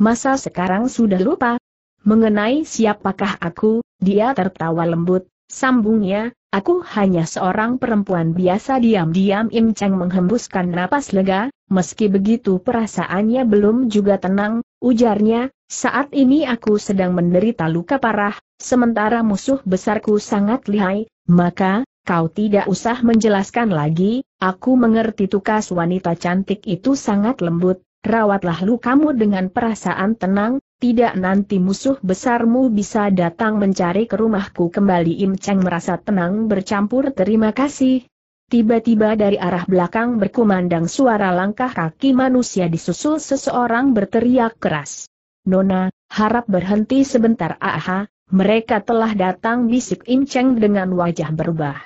Speaker 1: Masa sekarang sudah lupa? Mengenai siapakah aku, dia tertawa lembut, Sambungnya, aku hanya seorang perempuan biasa diam-diam Im Cheng menghembuskan napas lega, meski begitu perasaannya belum juga tenang, ujarnya, saat ini aku sedang menderita luka parah, sementara musuh besarku sangat lihai, maka, kau tidak usah menjelaskan lagi, aku mengerti tukas wanita cantik itu sangat lembut, rawatlah lukamu dengan perasaan tenang, tidak nanti musuh besarmu bisa datang mencari ke rumahku kembali Im Cheng merasa tenang bercampur terima kasih. Tiba-tiba dari arah belakang berkumandang suara langkah kaki manusia disusul seseorang berteriak keras. Nona, harap berhenti sebentar aha, mereka telah datang bisik Im Cheng dengan wajah berubah.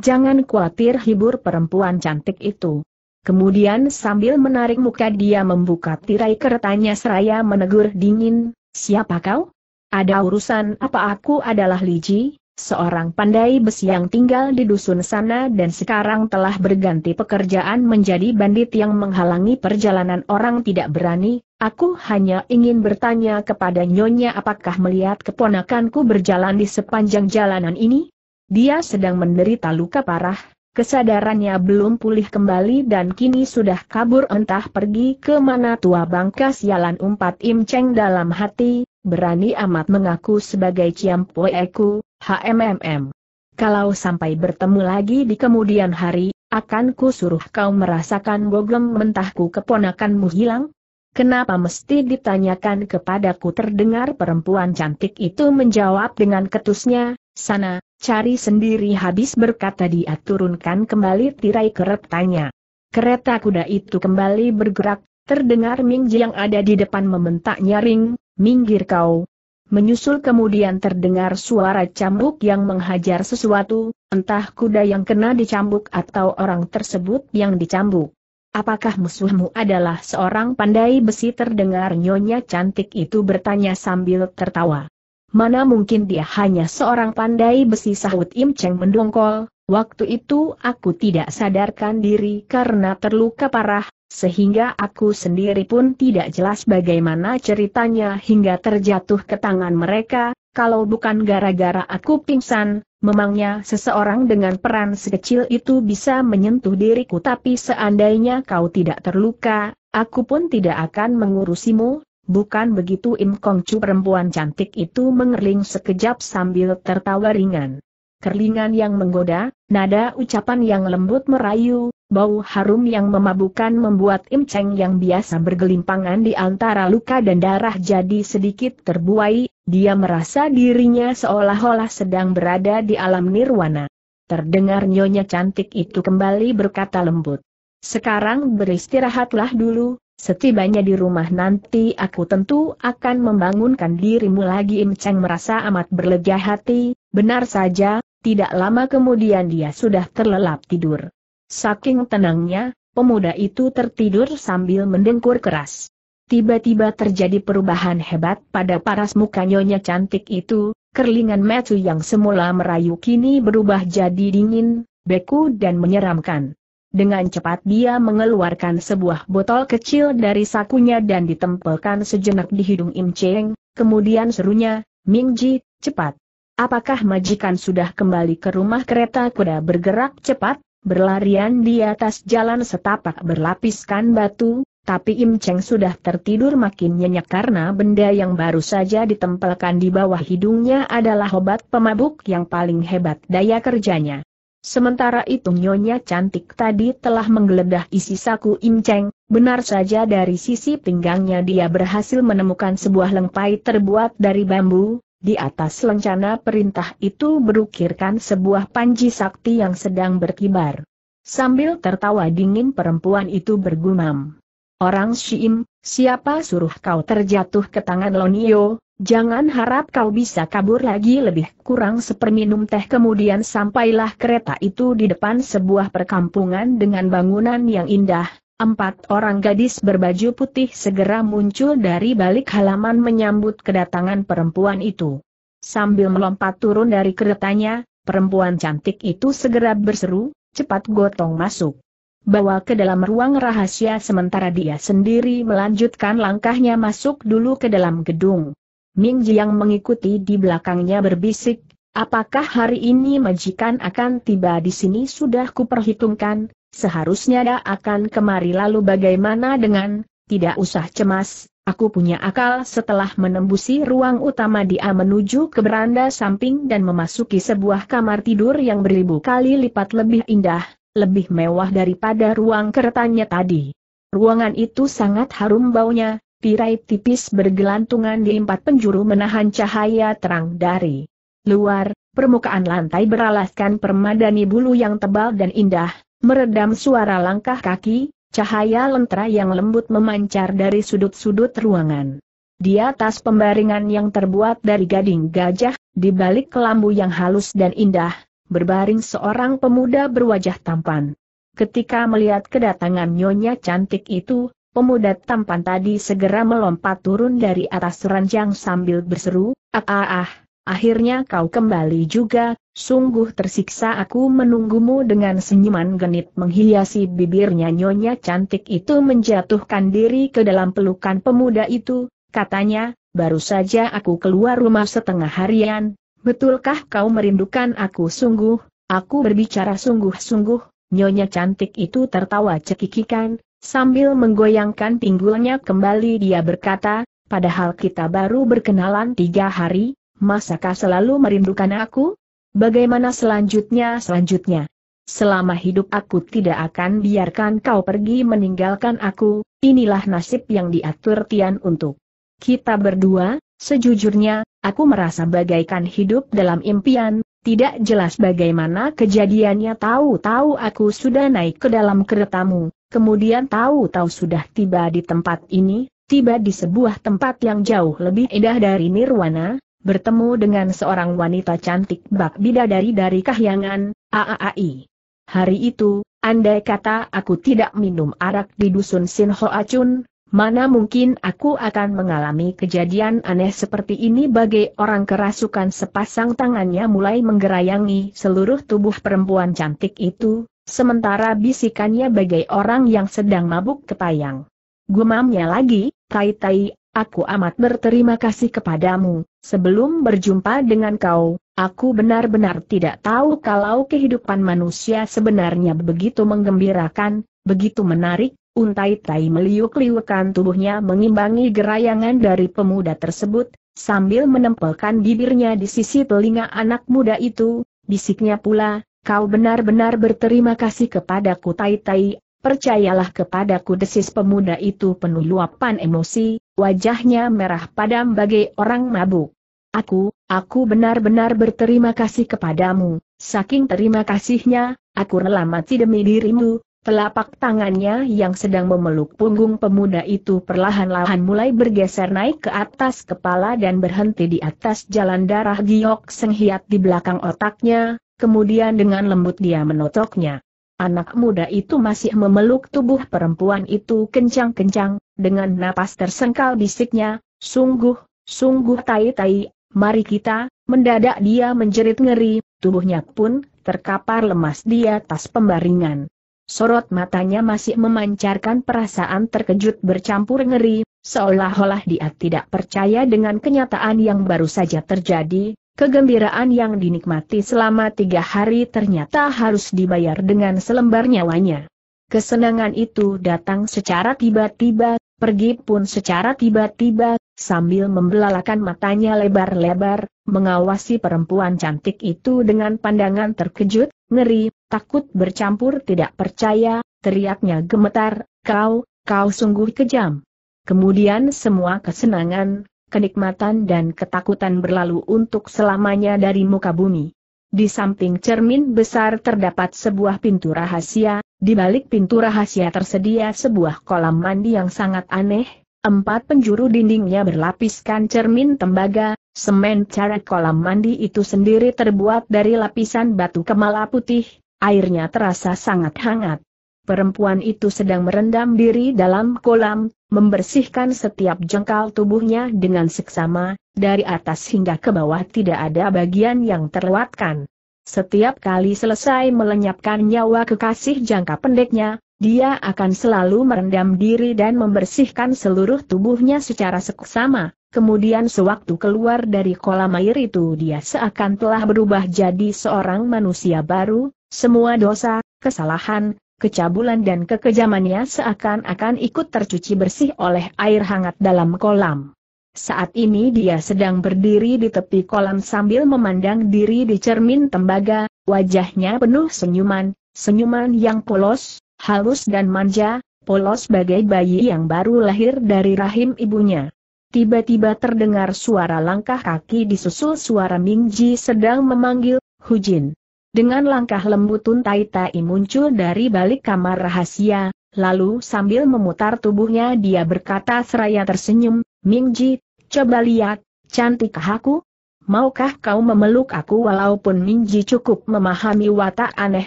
Speaker 1: Jangan khawatir hibur perempuan cantik itu. Kemudian sambil menarik muka dia membuka tirai keretanya seraya menegur dingin, siapa kau? Ada urusan apa aku adalah Liji, seorang pandai besi yang tinggal di dusun sana dan sekarang telah berganti pekerjaan menjadi bandit yang menghalangi perjalanan orang tidak berani, aku hanya ingin bertanya kepada Nyonya apakah melihat keponakanku berjalan di sepanjang jalanan ini? Dia sedang menderita luka parah, Kesadarannya belum pulih kembali dan kini sudah kabur entah pergi ke mana tua bangka sialan umpat Im Cheng dalam hati, berani amat mengaku sebagai Ciam Poeku, HMMM. Kalau sampai bertemu lagi di kemudian hari, akan ku suruh kau merasakan bogem mentahku keponakanmu hilang? Kenapa mesti ditanyakan kepadaku terdengar perempuan cantik itu menjawab dengan ketusnya, Sana, cari sendiri habis berkata dia turunkan kembali tirai keretanya. Kereta kuda itu kembali bergerak, terdengar Ming yang ada di depan membentak nyaring, minggir kau. Menyusul kemudian terdengar suara cambuk yang menghajar sesuatu, entah kuda yang kena dicambuk atau orang tersebut yang dicambuk. Apakah musuhmu adalah seorang pandai besi terdengar nyonya cantik itu bertanya sambil tertawa. Mana mungkin dia hanya seorang pandai besi sahut Im Cheng mendongkol, waktu itu aku tidak sadarkan diri karena terluka parah, sehingga aku sendiri pun tidak jelas bagaimana ceritanya hingga terjatuh ke tangan mereka, kalau bukan gara-gara aku pingsan, memangnya seseorang dengan peran sekecil itu bisa menyentuh diriku tapi seandainya kau tidak terluka, aku pun tidak akan mengurusimu, Bukan begitu Im Kong Chu perempuan cantik itu mengerling sekejap sambil tertawa ringan. Kerlingan yang menggoda, nada ucapan yang lembut merayu, bau harum yang memabukan membuat Im Cheng yang biasa bergelimpangan di antara luka dan darah jadi sedikit terbuai, dia merasa dirinya seolah-olah sedang berada di alam nirwana. Terdengar nyonya cantik itu kembali berkata lembut. Sekarang beristirahatlah dulu, Setibanya di rumah nanti aku tentu akan membangunkan dirimu lagi Im Cheng merasa amat berlega hati, benar saja, tidak lama kemudian dia sudah terlelap tidur. Saking tenangnya, pemuda itu tertidur sambil mendengkur keras. Tiba-tiba terjadi perubahan hebat pada paras muka nyonya cantik itu, kerlingan metu yang semula merayu kini berubah jadi dingin, beku dan menyeramkan. Dengan cepat dia mengeluarkan sebuah botol kecil dari sakunya dan ditempelkan sejenak di hidung Im Cheng, kemudian serunya, Ming Ji, cepat. Apakah majikan sudah kembali ke rumah kereta kuda bergerak cepat, berlarian di atas jalan setapak berlapiskan batu, tapi Im Cheng sudah tertidur makin nyenyak karena benda yang baru saja ditempelkan di bawah hidungnya adalah obat pemabuk yang paling hebat daya kerjanya. Sementara itu Nyonya Cantik tadi telah menggeledah isi saku Imceng, benar saja dari sisi pinggangnya dia berhasil menemukan sebuah lengpai terbuat dari bambu, di atas lencana perintah itu berukirkan sebuah panji sakti yang sedang berkibar. Sambil tertawa dingin perempuan itu bergumam. Orang Syiim, siapa suruh kau terjatuh ke tangan Lonio, Jangan harap kau bisa kabur lagi lebih kurang seperminum teh kemudian sampailah kereta itu di depan sebuah perkampungan dengan bangunan yang indah. Empat orang gadis berbaju putih segera muncul dari balik halaman menyambut kedatangan perempuan itu. Sambil melompat turun dari keretanya, perempuan cantik itu segera berseru, cepat gotong masuk bawa ke dalam ruang rahasia sementara dia sendiri melanjutkan langkahnya masuk dulu ke dalam gedung. Ming Jiang mengikuti di belakangnya berbisik, apakah hari ini majikan akan tiba di sini sudah kuperhitungkan, seharusnya dia akan kemari lalu bagaimana dengan, tidak usah cemas, aku punya akal setelah menembusi ruang utama dia menuju ke beranda samping dan memasuki sebuah kamar tidur yang beribu kali lipat lebih indah, lebih mewah daripada ruang keretanya tadi. Ruangan itu sangat harum baunya, tirai tipis bergelantungan di empat penjuru menahan cahaya terang dari luar, permukaan lantai beralaskan permadani bulu yang tebal dan indah, meredam suara langkah kaki, cahaya lentera yang lembut memancar dari sudut-sudut ruangan. Di atas pembaringan yang terbuat dari gading gajah, di balik kelambu yang halus dan indah, berbaring seorang pemuda berwajah tampan. Ketika melihat kedatangan nyonya cantik itu, Pemuda tampan tadi segera melompat turun dari atas ranjang sambil berseru, ah ah ah, akhirnya kau kembali juga, sungguh tersiksa aku menunggumu dengan senyuman genit menghiasi bibirnya nyonya cantik itu menjatuhkan diri ke dalam pelukan pemuda itu, katanya, baru saja aku keluar rumah setengah harian, betulkah kau merindukan aku sungguh, aku berbicara sungguh-sungguh, nyonya cantik itu tertawa cekikikan, Sambil menggoyangkan pinggulnya kembali dia berkata, padahal kita baru berkenalan tiga hari, masakah selalu merindukan aku? Bagaimana selanjutnya selanjutnya? Selama hidup aku tidak akan biarkan kau pergi meninggalkan aku, inilah nasib yang diatur Tian untuk kita berdua, sejujurnya, aku merasa bagaikan hidup dalam impian, tidak jelas bagaimana kejadiannya tahu-tahu aku sudah naik ke dalam keretamu, Kemudian tahu-tahu sudah tiba di tempat ini, tiba di sebuah tempat yang jauh lebih indah dari Nirwana, bertemu dengan seorang wanita cantik bak bidadari dari Kahyangan, Aaai. Hari itu, andai kata aku tidak minum arak di dusun Sinho Acun, mana mungkin aku akan mengalami kejadian aneh seperti ini bagai orang kerasukan sepasang tangannya mulai menggerayangi seluruh tubuh perempuan cantik itu, Sementara bisikannya bagai orang yang sedang mabuk kepayang. Gumamnya lagi, Tai Tai, aku amat berterima kasih kepadamu, sebelum berjumpa dengan kau, aku benar-benar tidak tahu kalau kehidupan manusia sebenarnya begitu menggembirakan, begitu menarik, Untai Tai meliuk liukkan tubuhnya mengimbangi gerayangan dari pemuda tersebut, sambil menempelkan bibirnya di sisi telinga anak muda itu, bisiknya pula, kau benar-benar berterima kasih kepadaku Tai Tai, percayalah kepadaku desis pemuda itu penuh luapan emosi, wajahnya merah padam bagai orang mabuk. Aku, aku benar-benar berterima kasih kepadamu, saking terima kasihnya, aku rela mati demi dirimu, Telapak tangannya yang sedang memeluk punggung pemuda itu perlahan-lahan mulai bergeser naik ke atas kepala dan berhenti di atas jalan darah giok senghiat di belakang otaknya, kemudian dengan lembut dia menotoknya. Anak muda itu masih memeluk tubuh perempuan itu kencang-kencang, dengan napas tersengkal bisiknya, sungguh, sungguh tai-tai, mari kita, mendadak dia menjerit ngeri, tubuhnya pun, terkapar lemas di atas pembaringan. Sorot matanya masih memancarkan perasaan terkejut bercampur ngeri, seolah-olah dia tidak percaya dengan kenyataan yang baru saja terjadi, Kegembiraan yang dinikmati selama tiga hari ternyata harus dibayar dengan selembar nyawanya. Kesenangan itu datang secara tiba-tiba, pergi pun secara tiba-tiba, sambil membelalakan matanya lebar-lebar, mengawasi perempuan cantik itu dengan pandangan terkejut, ngeri, takut bercampur tidak percaya, teriaknya gemetar, kau, kau sungguh kejam. Kemudian semua kesenangan, kenikmatan dan ketakutan berlalu untuk selamanya dari muka bumi. Di samping cermin besar terdapat sebuah pintu rahasia, di balik pintu rahasia tersedia sebuah kolam mandi yang sangat aneh, empat penjuru dindingnya berlapiskan cermin tembaga, semen cara kolam mandi itu sendiri terbuat dari lapisan batu kemala putih, airnya terasa sangat hangat. Perempuan itu sedang merendam diri dalam kolam, membersihkan setiap jengkal tubuhnya dengan seksama, dari atas hingga ke bawah tidak ada bagian yang terlewatkan. Setiap kali selesai melenyapkan nyawa kekasih jangka pendeknya, dia akan selalu merendam diri dan membersihkan seluruh tubuhnya secara seksama. Kemudian sewaktu keluar dari kolam air itu dia seakan telah berubah jadi seorang manusia baru, semua dosa, kesalahan, kecabulan dan kekejamannya seakan-akan ikut tercuci bersih oleh air hangat dalam kolam. Saat ini dia sedang berdiri di tepi kolam sambil memandang diri di cermin tembaga, wajahnya penuh senyuman, senyuman yang polos, halus dan manja, polos bagai bayi yang baru lahir dari rahim ibunya. Tiba-tiba terdengar suara langkah kaki disusul suara Mingji sedang memanggil, Hujin. Dengan langkah lembut Tun Tai muncul dari balik kamar rahasia, lalu sambil memutar tubuhnya dia berkata seraya tersenyum, Mingji, coba lihat, cantikkah aku? Maukah kau memeluk aku walaupun Mingji cukup memahami watak aneh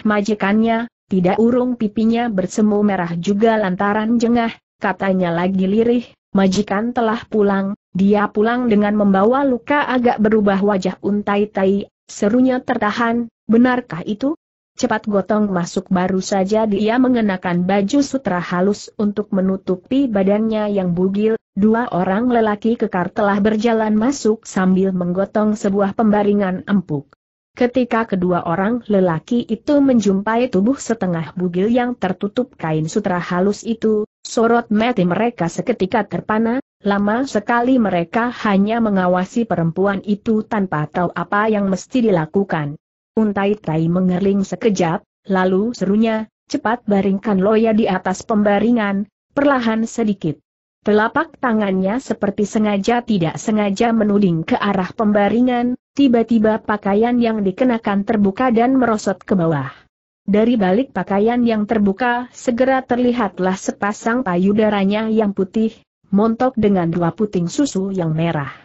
Speaker 1: majikannya, tidak urung pipinya bersemu merah juga lantaran jengah, katanya lagi lirih, majikan telah pulang, dia pulang dengan membawa luka agak berubah wajah Untai Tai, serunya tertahan, Benarkah itu? Cepat gotong masuk baru saja dia mengenakan baju sutra halus untuk menutupi badannya yang bugil, dua orang lelaki kekar telah berjalan masuk sambil menggotong sebuah pembaringan empuk. Ketika kedua orang lelaki itu menjumpai tubuh setengah bugil yang tertutup kain sutra halus itu, sorot mati mereka seketika terpana, Lama sekali mereka hanya mengawasi perempuan itu tanpa tahu apa yang mesti dilakukan. Untai Tai mengerling sekejap, lalu serunya, cepat baringkan Loya di atas pembaringan, perlahan sedikit. Telapak tangannya seperti sengaja tidak sengaja menuding ke arah pembaringan, tiba-tiba pakaian yang dikenakan terbuka dan merosot ke bawah. Dari balik pakaian yang terbuka, segera terlihatlah sepasang payudaranya yang putih, montok dengan dua puting susu yang merah.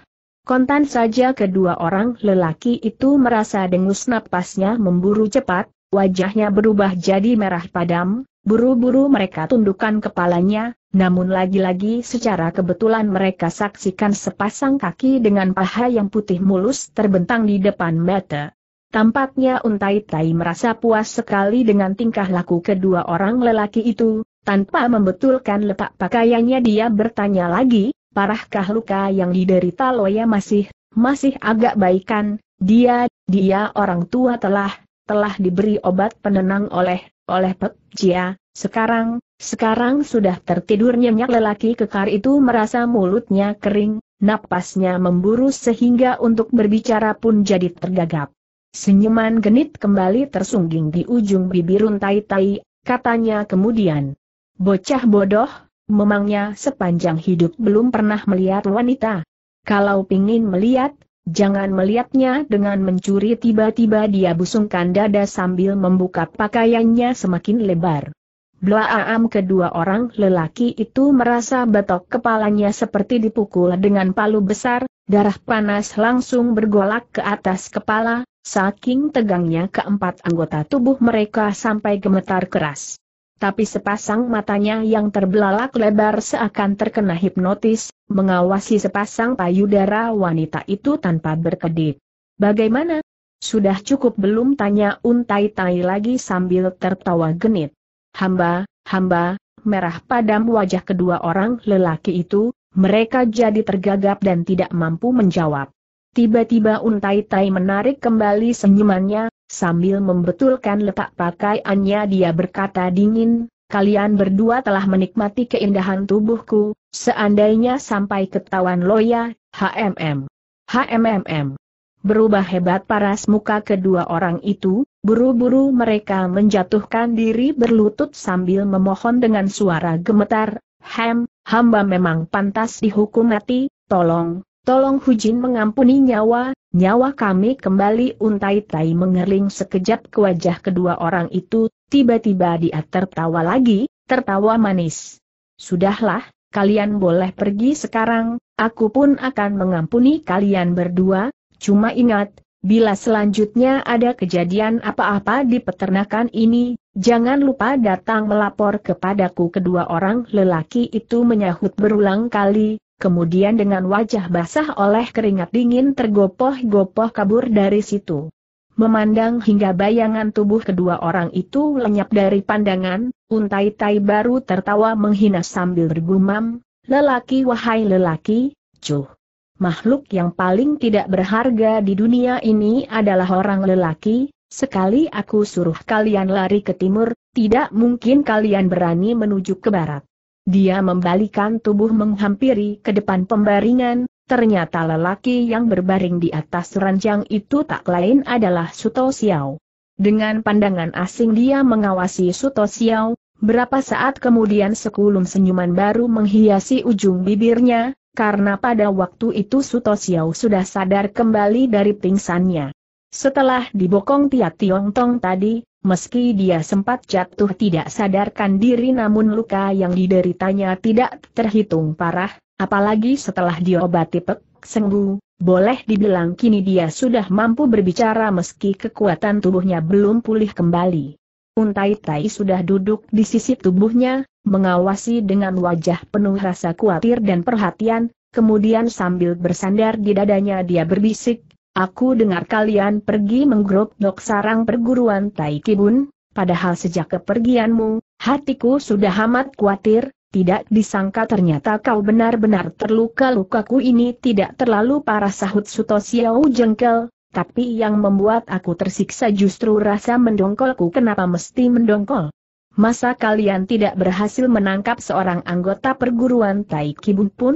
Speaker 1: Kontan saja kedua orang lelaki itu merasa dengus napasnya memburu cepat, wajahnya berubah jadi merah padam, buru-buru mereka tundukkan kepalanya, namun lagi-lagi secara kebetulan mereka saksikan sepasang kaki dengan paha yang putih mulus terbentang di depan mata. Tampaknya Untai Tai merasa puas sekali dengan tingkah laku kedua orang lelaki itu, tanpa membetulkan lepak pakaiannya dia bertanya lagi, parahkah luka yang diderita Loya masih, masih agak baikan, dia, dia orang tua telah, telah diberi obat penenang oleh, oleh Pek Jia, sekarang, sekarang sudah tertidur nyenyak lelaki kekar itu merasa mulutnya kering, napasnya memburu sehingga untuk berbicara pun jadi tergagap. Senyuman genit kembali tersungging di ujung bibir untai-tai, katanya kemudian. Bocah bodoh, Memangnya sepanjang hidup belum pernah melihat wanita. Kalau pingin melihat, jangan melihatnya dengan mencuri tiba-tiba dia busungkan dada sambil membuka pakaiannya semakin lebar. Blaam kedua orang lelaki itu merasa batok kepalanya seperti dipukul dengan palu besar, darah panas langsung bergolak ke atas kepala, saking tegangnya keempat anggota tubuh mereka sampai gemetar keras tapi sepasang matanya yang terbelalak lebar seakan terkena hipnotis, mengawasi sepasang payudara wanita itu tanpa berkedip. Bagaimana? Sudah cukup belum tanya untai tai lagi sambil tertawa genit. Hamba, hamba, merah padam wajah kedua orang lelaki itu, mereka jadi tergagap dan tidak mampu menjawab. Tiba-tiba untai tai menarik kembali senyumannya, Sambil membetulkan letak pakaiannya dia berkata dingin, kalian berdua telah menikmati keindahan tubuhku, seandainya sampai ketahuan Loya, HMM. HMMM. Berubah hebat paras muka kedua orang itu, buru-buru mereka menjatuhkan diri berlutut sambil memohon dengan suara gemetar, Hem, hamba memang pantas dihukum mati, tolong, Tolong Hujin mengampuni nyawa, nyawa kami kembali untai-tai mengerling sekejap ke wajah kedua orang itu, tiba-tiba dia tertawa lagi, tertawa manis. Sudahlah, kalian boleh pergi sekarang, aku pun akan mengampuni kalian berdua, cuma ingat, bila selanjutnya ada kejadian apa-apa di peternakan ini, jangan lupa datang melapor kepadaku kedua orang lelaki itu menyahut berulang kali, kemudian dengan wajah basah oleh keringat dingin tergopoh-gopoh kabur dari situ. Memandang hingga bayangan tubuh kedua orang itu lenyap dari pandangan, Untai Tai baru tertawa menghina sambil bergumam, Lelaki wahai lelaki, cuh. Makhluk yang paling tidak berharga di dunia ini adalah orang lelaki, sekali aku suruh kalian lari ke timur, tidak mungkin kalian berani menuju ke barat. Dia membalikan tubuh menghampiri ke depan pembaringan, ternyata lelaki yang berbaring di atas ranjang itu tak lain adalah Suto Xiao. Dengan pandangan asing dia mengawasi Suto Xiao, berapa saat kemudian sekulum senyuman baru menghiasi ujung bibirnya, karena pada waktu itu Suto Xiao sudah sadar kembali dari pingsannya. Setelah dibokong Tia Tiong Tong tadi, Meski dia sempat jatuh tidak sadarkan diri namun luka yang dideritanya tidak terhitung parah, apalagi setelah diobati pek, sembuh, boleh dibilang kini dia sudah mampu berbicara meski kekuatan tubuhnya belum pulih kembali. Untai Tai sudah duduk di sisi tubuhnya, mengawasi dengan wajah penuh rasa khawatir dan perhatian, kemudian sambil bersandar di dadanya dia berbisik, Aku dengar kalian pergi menggrup menggerobok sarang perguruan Taikibun, padahal sejak kepergianmu, hatiku sudah amat khawatir, tidak disangka ternyata kau benar-benar terluka lukaku ini tidak terlalu parah sahut Suto Xiao jengkel, tapi yang membuat aku tersiksa justru rasa mendongkolku kenapa mesti mendongkol. Masa kalian tidak berhasil menangkap seorang anggota perguruan Taikibun pun?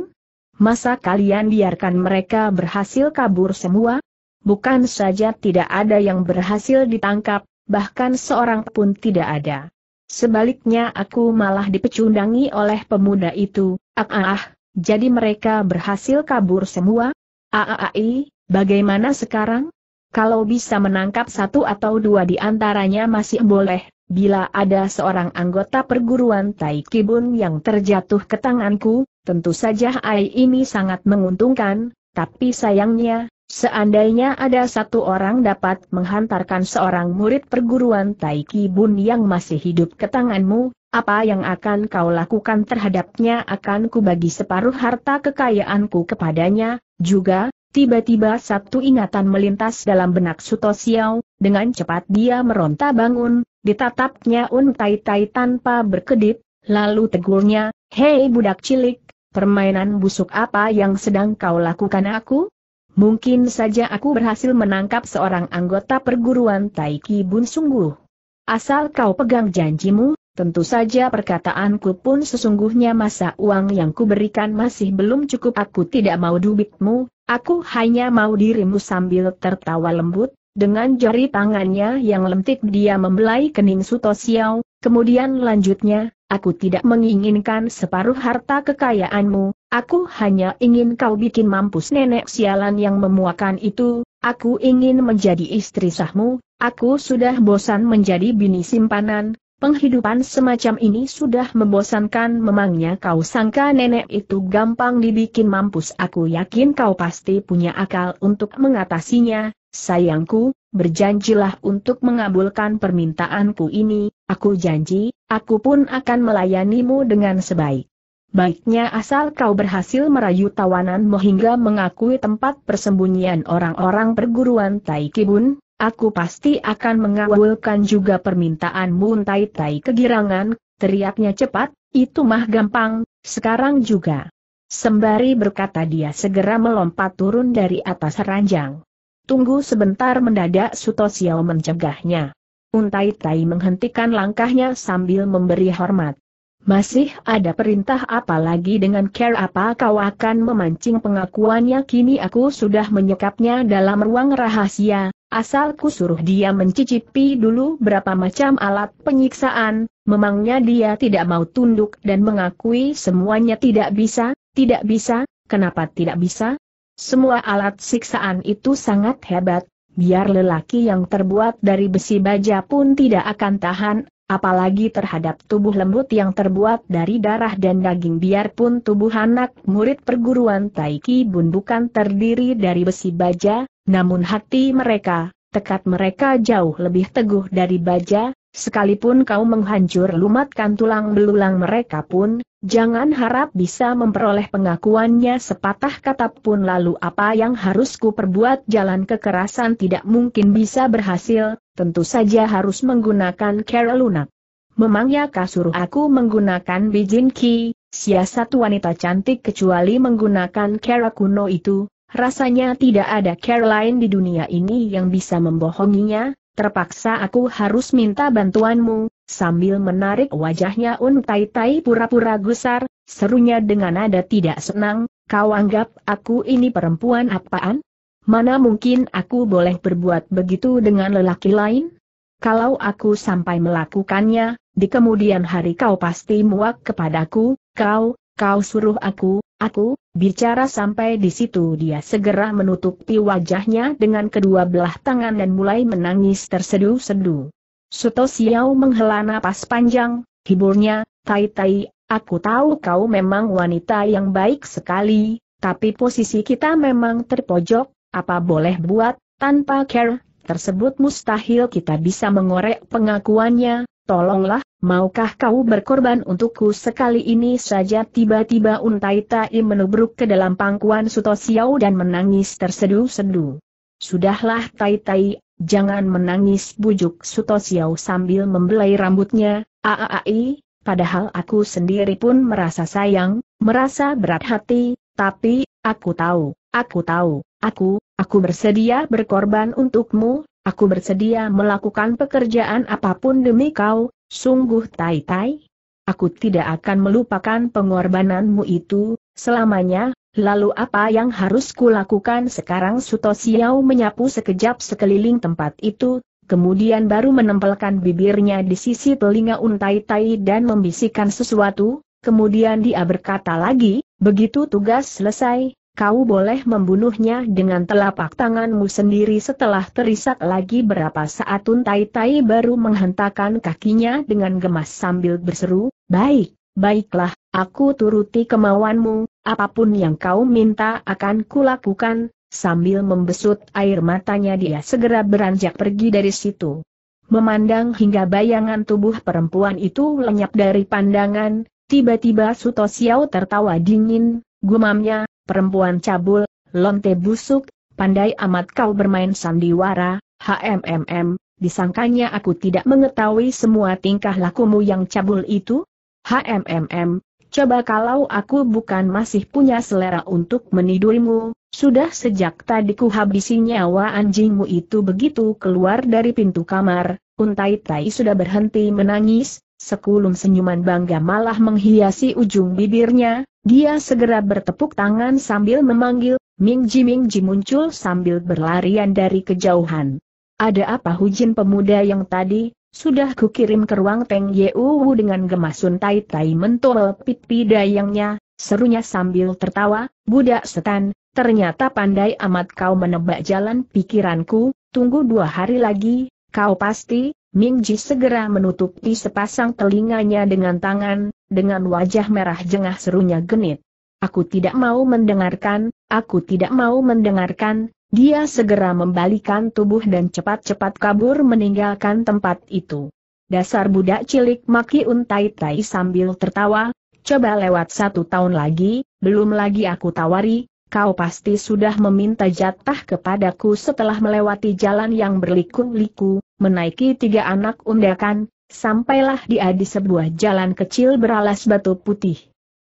Speaker 1: Masa kalian biarkan mereka berhasil kabur semua? Bukan saja tidak ada yang berhasil ditangkap, bahkan seorang pun tidak ada. Sebaliknya aku malah dipecundangi oleh pemuda itu, ah ah, ah jadi mereka berhasil kabur semua? Ah, ah, ah, i, bagaimana sekarang? Kalau bisa menangkap satu atau dua di antaranya masih boleh, bila ada seorang anggota perguruan Tai Kibun yang terjatuh ke tanganku, tentu saja AI ini sangat menguntungkan, tapi sayangnya, Seandainya ada satu orang dapat menghantarkan seorang murid perguruan Taiki Bun yang masih hidup ke tanganmu, apa yang akan kau lakukan terhadapnya akan kubagi separuh harta kekayaanku kepadanya, juga, tiba-tiba satu ingatan melintas dalam benak Suto Xiao, dengan cepat dia meronta bangun, ditatapnya Un Tai Tai tanpa berkedip, lalu tegurnya, Hei budak cilik, permainan busuk apa yang sedang kau lakukan aku? Mungkin saja aku berhasil menangkap seorang anggota perguruan Taiki Bun sungguh. Asal kau pegang janjimu, tentu saja perkataanku pun sesungguhnya masa uang yang kuberikan masih belum cukup aku tidak mau dubitmu, aku hanya mau dirimu sambil tertawa lembut, dengan jari tangannya yang lentik dia membelai kening Suto Xiao, kemudian lanjutnya, aku tidak menginginkan separuh harta kekayaanmu, Aku hanya ingin kau bikin mampus nenek sialan yang memuakan itu, aku ingin menjadi istri sahmu, aku sudah bosan menjadi bini simpanan, penghidupan semacam ini sudah membosankan memangnya kau sangka nenek itu gampang dibikin mampus aku yakin kau pasti punya akal untuk mengatasinya, sayangku, berjanjilah untuk mengabulkan permintaanku ini, aku janji, aku pun akan melayanimu dengan sebaik. Baiknya asal kau berhasil merayu tawanan, hingga mengakui tempat persembunyian orang-orang perguruan Tai Kibun, aku pasti akan mengawalkan juga permintaanmu Tai Tai kegirangan, teriaknya cepat, itu mah gampang, sekarang juga. Sembari berkata dia segera melompat turun dari atas ranjang. Tunggu sebentar mendadak Suto Xiao mencegahnya. Untai Tai menghentikan langkahnya sambil memberi hormat. Masih ada perintah apa lagi dengan care apa kau akan memancing pengakuannya kini aku sudah menyekapnya dalam ruang rahasia, Asalku suruh dia mencicipi dulu berapa macam alat penyiksaan, memangnya dia tidak mau tunduk dan mengakui semuanya tidak bisa, tidak bisa, kenapa tidak bisa? Semua alat siksaan itu sangat hebat, biar lelaki yang terbuat dari besi baja pun tidak akan tahan, apalagi terhadap tubuh lembut yang terbuat dari darah dan daging biarpun tubuh anak murid perguruan Taiki Bun bukan terdiri dari besi baja, namun hati mereka, tekad mereka jauh lebih teguh dari baja, sekalipun kau menghancur lumatkan tulang belulang mereka pun, jangan harap bisa memperoleh pengakuannya sepatah kata pun lalu apa yang harus ku perbuat jalan kekerasan tidak mungkin bisa berhasil, tentu saja harus menggunakan care lunak. Memangnya kasur aku menggunakan bijin ki, siasat wanita cantik kecuali menggunakan cara kuno itu, rasanya tidak ada care lain di dunia ini yang bisa membohonginya, terpaksa aku harus minta bantuanmu, sambil menarik wajahnya Un Tai Tai pura-pura gusar, serunya dengan nada tidak senang, kau anggap aku ini perempuan apaan? Mana mungkin aku boleh berbuat begitu dengan lelaki lain? Kalau aku sampai melakukannya, di kemudian hari kau pasti muak kepadaku, kau, kau suruh aku, aku, bicara sampai di situ dia segera menutupi wajahnya dengan kedua belah tangan dan mulai menangis terseduh-seduh. Suto Xiao menghela napas panjang, hiburnya, Tai Tai, aku tahu kau memang wanita yang baik sekali, tapi posisi kita memang terpojok, apa boleh buat, tanpa care, tersebut mustahil kita bisa mengorek pengakuannya, tolonglah, maukah kau berkorban untukku sekali ini saja tiba-tiba Untai Tai menubruk ke dalam pangkuan Suto Siau dan menangis tersedu-sedu. Sudahlah Tai Tai, jangan menangis bujuk Suto Siau sambil membelai rambutnya, Aaai, padahal aku sendiri pun merasa sayang, merasa berat hati, tapi, aku tahu, aku tahu, Aku, aku bersedia berkorban untukmu, aku bersedia melakukan pekerjaan apapun demi kau, sungguh tai-tai. Aku tidak akan melupakan pengorbananmu itu, selamanya, lalu apa yang harus kulakukan sekarang Suto Xiao menyapu sekejap sekeliling tempat itu, kemudian baru menempelkan bibirnya di sisi telinga untai tai dan membisikkan sesuatu, kemudian dia berkata lagi, begitu tugas selesai, kau boleh membunuhnya dengan telapak tanganmu sendiri setelah terisak lagi berapa saat tuntai Tai baru menghentakkan kakinya dengan gemas sambil berseru, baik, baiklah, aku turuti kemauanmu, apapun yang kau minta akan kulakukan, sambil membesut air matanya dia segera beranjak pergi dari situ. Memandang hingga bayangan tubuh perempuan itu lenyap dari pandangan, tiba-tiba Suto Xiao tertawa dingin, gumamnya, perempuan cabul, lonte busuk, pandai amat kau bermain sandiwara, HMMM, disangkanya aku tidak mengetahui semua tingkah lakumu yang cabul itu? HMMM, coba kalau aku bukan masih punya selera untuk menidurimu, sudah sejak tadi ku habisi nyawa anjingmu itu begitu keluar dari pintu kamar, untai tai sudah berhenti menangis, sekulum senyuman bangga malah menghiasi ujung bibirnya, dia segera bertepuk tangan sambil memanggil, Ming Mingji muncul sambil berlarian dari kejauhan. Ada apa Hujin pemuda yang tadi, sudah kukirim ke ruang Peng Wu dengan gemasun tai-tai mentol pipi dayangnya, serunya sambil tertawa, budak setan, ternyata pandai amat kau menebak jalan pikiranku, tunggu dua hari lagi, kau pasti, Ming segera menutupi sepasang telinganya dengan tangan, dengan wajah merah jengah serunya genit. Aku tidak mau mendengarkan, aku tidak mau mendengarkan, dia segera membalikan tubuh dan cepat-cepat kabur meninggalkan tempat itu. Dasar budak cilik maki untai tai sambil tertawa, coba lewat satu tahun lagi, belum lagi aku tawari, kau pasti sudah meminta jatah kepadaku setelah melewati jalan yang berliku-liku, menaiki tiga anak undakan, sampailah dia di sebuah jalan kecil beralas batu putih.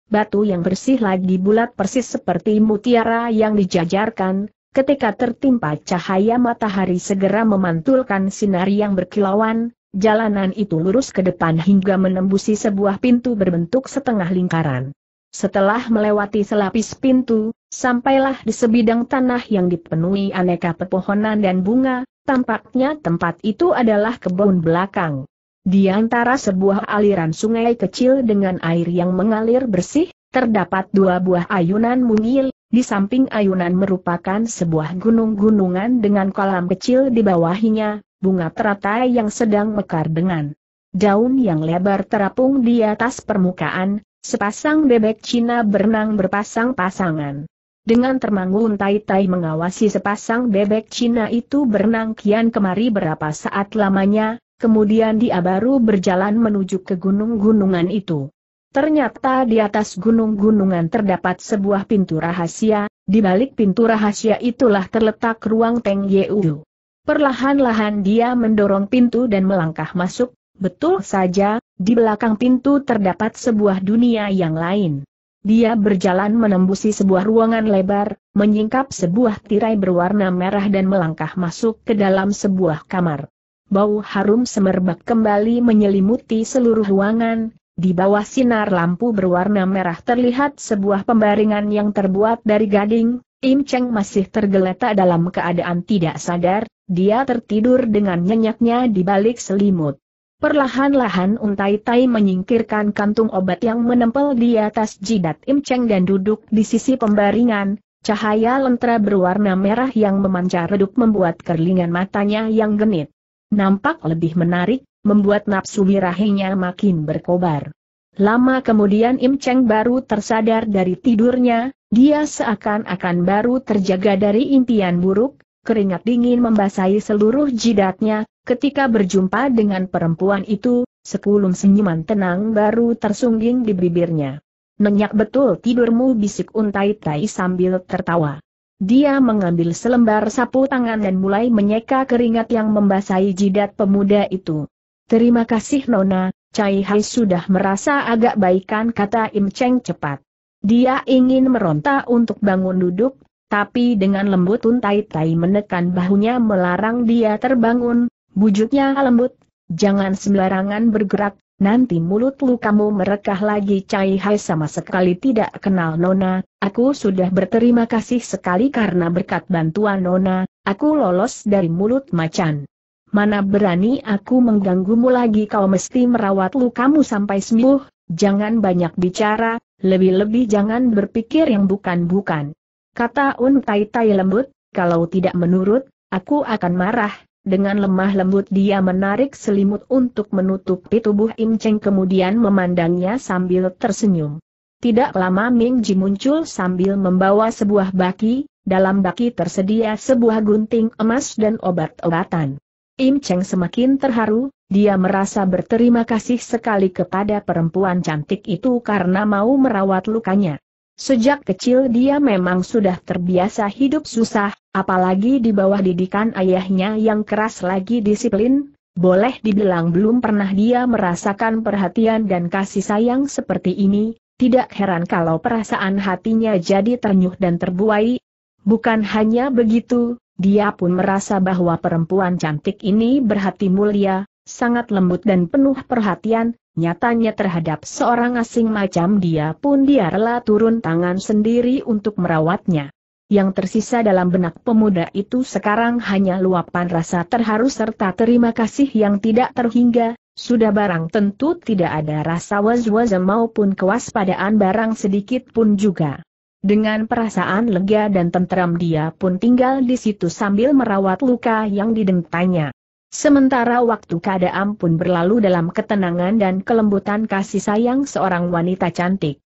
Speaker 1: Batu yang bersih lagi bulat persis seperti mutiara yang dijajarkan, ketika tertimpa cahaya matahari segera memantulkan sinar yang berkilauan, jalanan itu lurus ke depan hingga menembusi sebuah pintu berbentuk setengah lingkaran. Setelah melewati selapis pintu, sampailah di sebidang tanah yang dipenuhi aneka pepohonan dan bunga, tampaknya tempat itu adalah kebun belakang. Di antara sebuah aliran sungai kecil dengan air yang mengalir bersih, terdapat dua buah ayunan mungil, di samping ayunan merupakan sebuah gunung-gunungan dengan kolam kecil di bawahnya, bunga teratai yang sedang mekar dengan daun yang lebar terapung di atas permukaan, Sepasang bebek Cina berenang berpasang-pasangan. Dengan termangu tai-tai mengawasi sepasang bebek Cina itu berenang kian kemari berapa saat lamanya, kemudian dia baru berjalan menuju ke gunung-gunungan itu. Ternyata di atas gunung-gunungan terdapat sebuah pintu rahasia, di balik pintu rahasia itulah terletak ruang Teng Yeu. Perlahan-lahan dia mendorong pintu dan melangkah masuk, betul saja, di belakang pintu terdapat sebuah dunia yang lain. Dia berjalan menembusi sebuah ruangan lebar, menyingkap sebuah tirai berwarna merah dan melangkah masuk ke dalam sebuah kamar. Bau harum semerbak kembali menyelimuti seluruh ruangan, di bawah sinar lampu berwarna merah terlihat sebuah pembaringan yang terbuat dari gading, Im Cheng masih tergeletak dalam keadaan tidak sadar, dia tertidur dengan nyenyaknya di balik selimut. Perlahan-lahan Untai Tai menyingkirkan kantung obat yang menempel di atas jidat Im Cheng dan duduk di sisi pembaringan, cahaya lentera berwarna merah yang memancar redup membuat kerlingan matanya yang genit. Nampak lebih menarik, membuat nafsu birahinya makin berkobar. Lama kemudian Im Cheng baru tersadar dari tidurnya, dia seakan-akan baru terjaga dari impian buruk, keringat dingin membasahi seluruh jidatnya, Ketika berjumpa dengan perempuan itu, sekulum senyuman tenang baru tersungging di bibirnya. Nenyak betul tidurmu bisik untai tai sambil tertawa. Dia mengambil selembar sapu tangan dan mulai menyeka keringat yang membasahi jidat pemuda itu. Terima kasih Nona, Cai Hai sudah merasa agak baikan kata Im Cheng cepat. Dia ingin meronta untuk bangun duduk, tapi dengan lembut Untai Tai menekan bahunya melarang dia terbangun, Bujuknya lembut, jangan sembarangan bergerak, nanti mulut lu kamu merekah lagi Cai Hai sama sekali tidak kenal Nona, aku sudah berterima kasih sekali karena berkat bantuan Nona, aku lolos dari mulut macan. Mana berani aku mengganggumu lagi kau mesti merawat lu kamu sampai sembuh, jangan banyak bicara, lebih-lebih jangan berpikir yang bukan-bukan. Kata Un Tai Tai lembut, kalau tidak menurut, aku akan marah, dengan lemah lembut dia menarik selimut untuk menutupi tubuh Im Cheng kemudian memandangnya sambil tersenyum. Tidak lama Ming Ji muncul sambil membawa sebuah baki, dalam baki tersedia sebuah gunting emas dan obat-obatan. Im Cheng semakin terharu, dia merasa berterima kasih sekali kepada perempuan cantik itu karena mau merawat lukanya. Sejak kecil dia memang sudah terbiasa hidup susah, apalagi di bawah didikan ayahnya yang keras lagi disiplin, boleh dibilang belum pernah dia merasakan perhatian dan kasih sayang seperti ini, tidak heran kalau perasaan hatinya jadi ternyuh dan terbuai. Bukan hanya begitu, dia pun merasa bahwa perempuan cantik ini berhati mulia, sangat lembut dan penuh perhatian, nyatanya terhadap seorang asing macam dia pun dia rela turun tangan sendiri untuk merawatnya. Yang tersisa dalam benak pemuda itu sekarang hanya luapan rasa terharu serta terima kasih yang tidak terhingga, sudah barang tentu tidak ada rasa was was maupun kewaspadaan barang sedikit pun juga. Dengan perasaan lega dan tenteram dia pun tinggal di situ sambil merawat luka yang didentanya. Sementara waktu keadaan pun berlalu dalam ketenangan dan kelembutan kasih sayang seorang wanita cantik.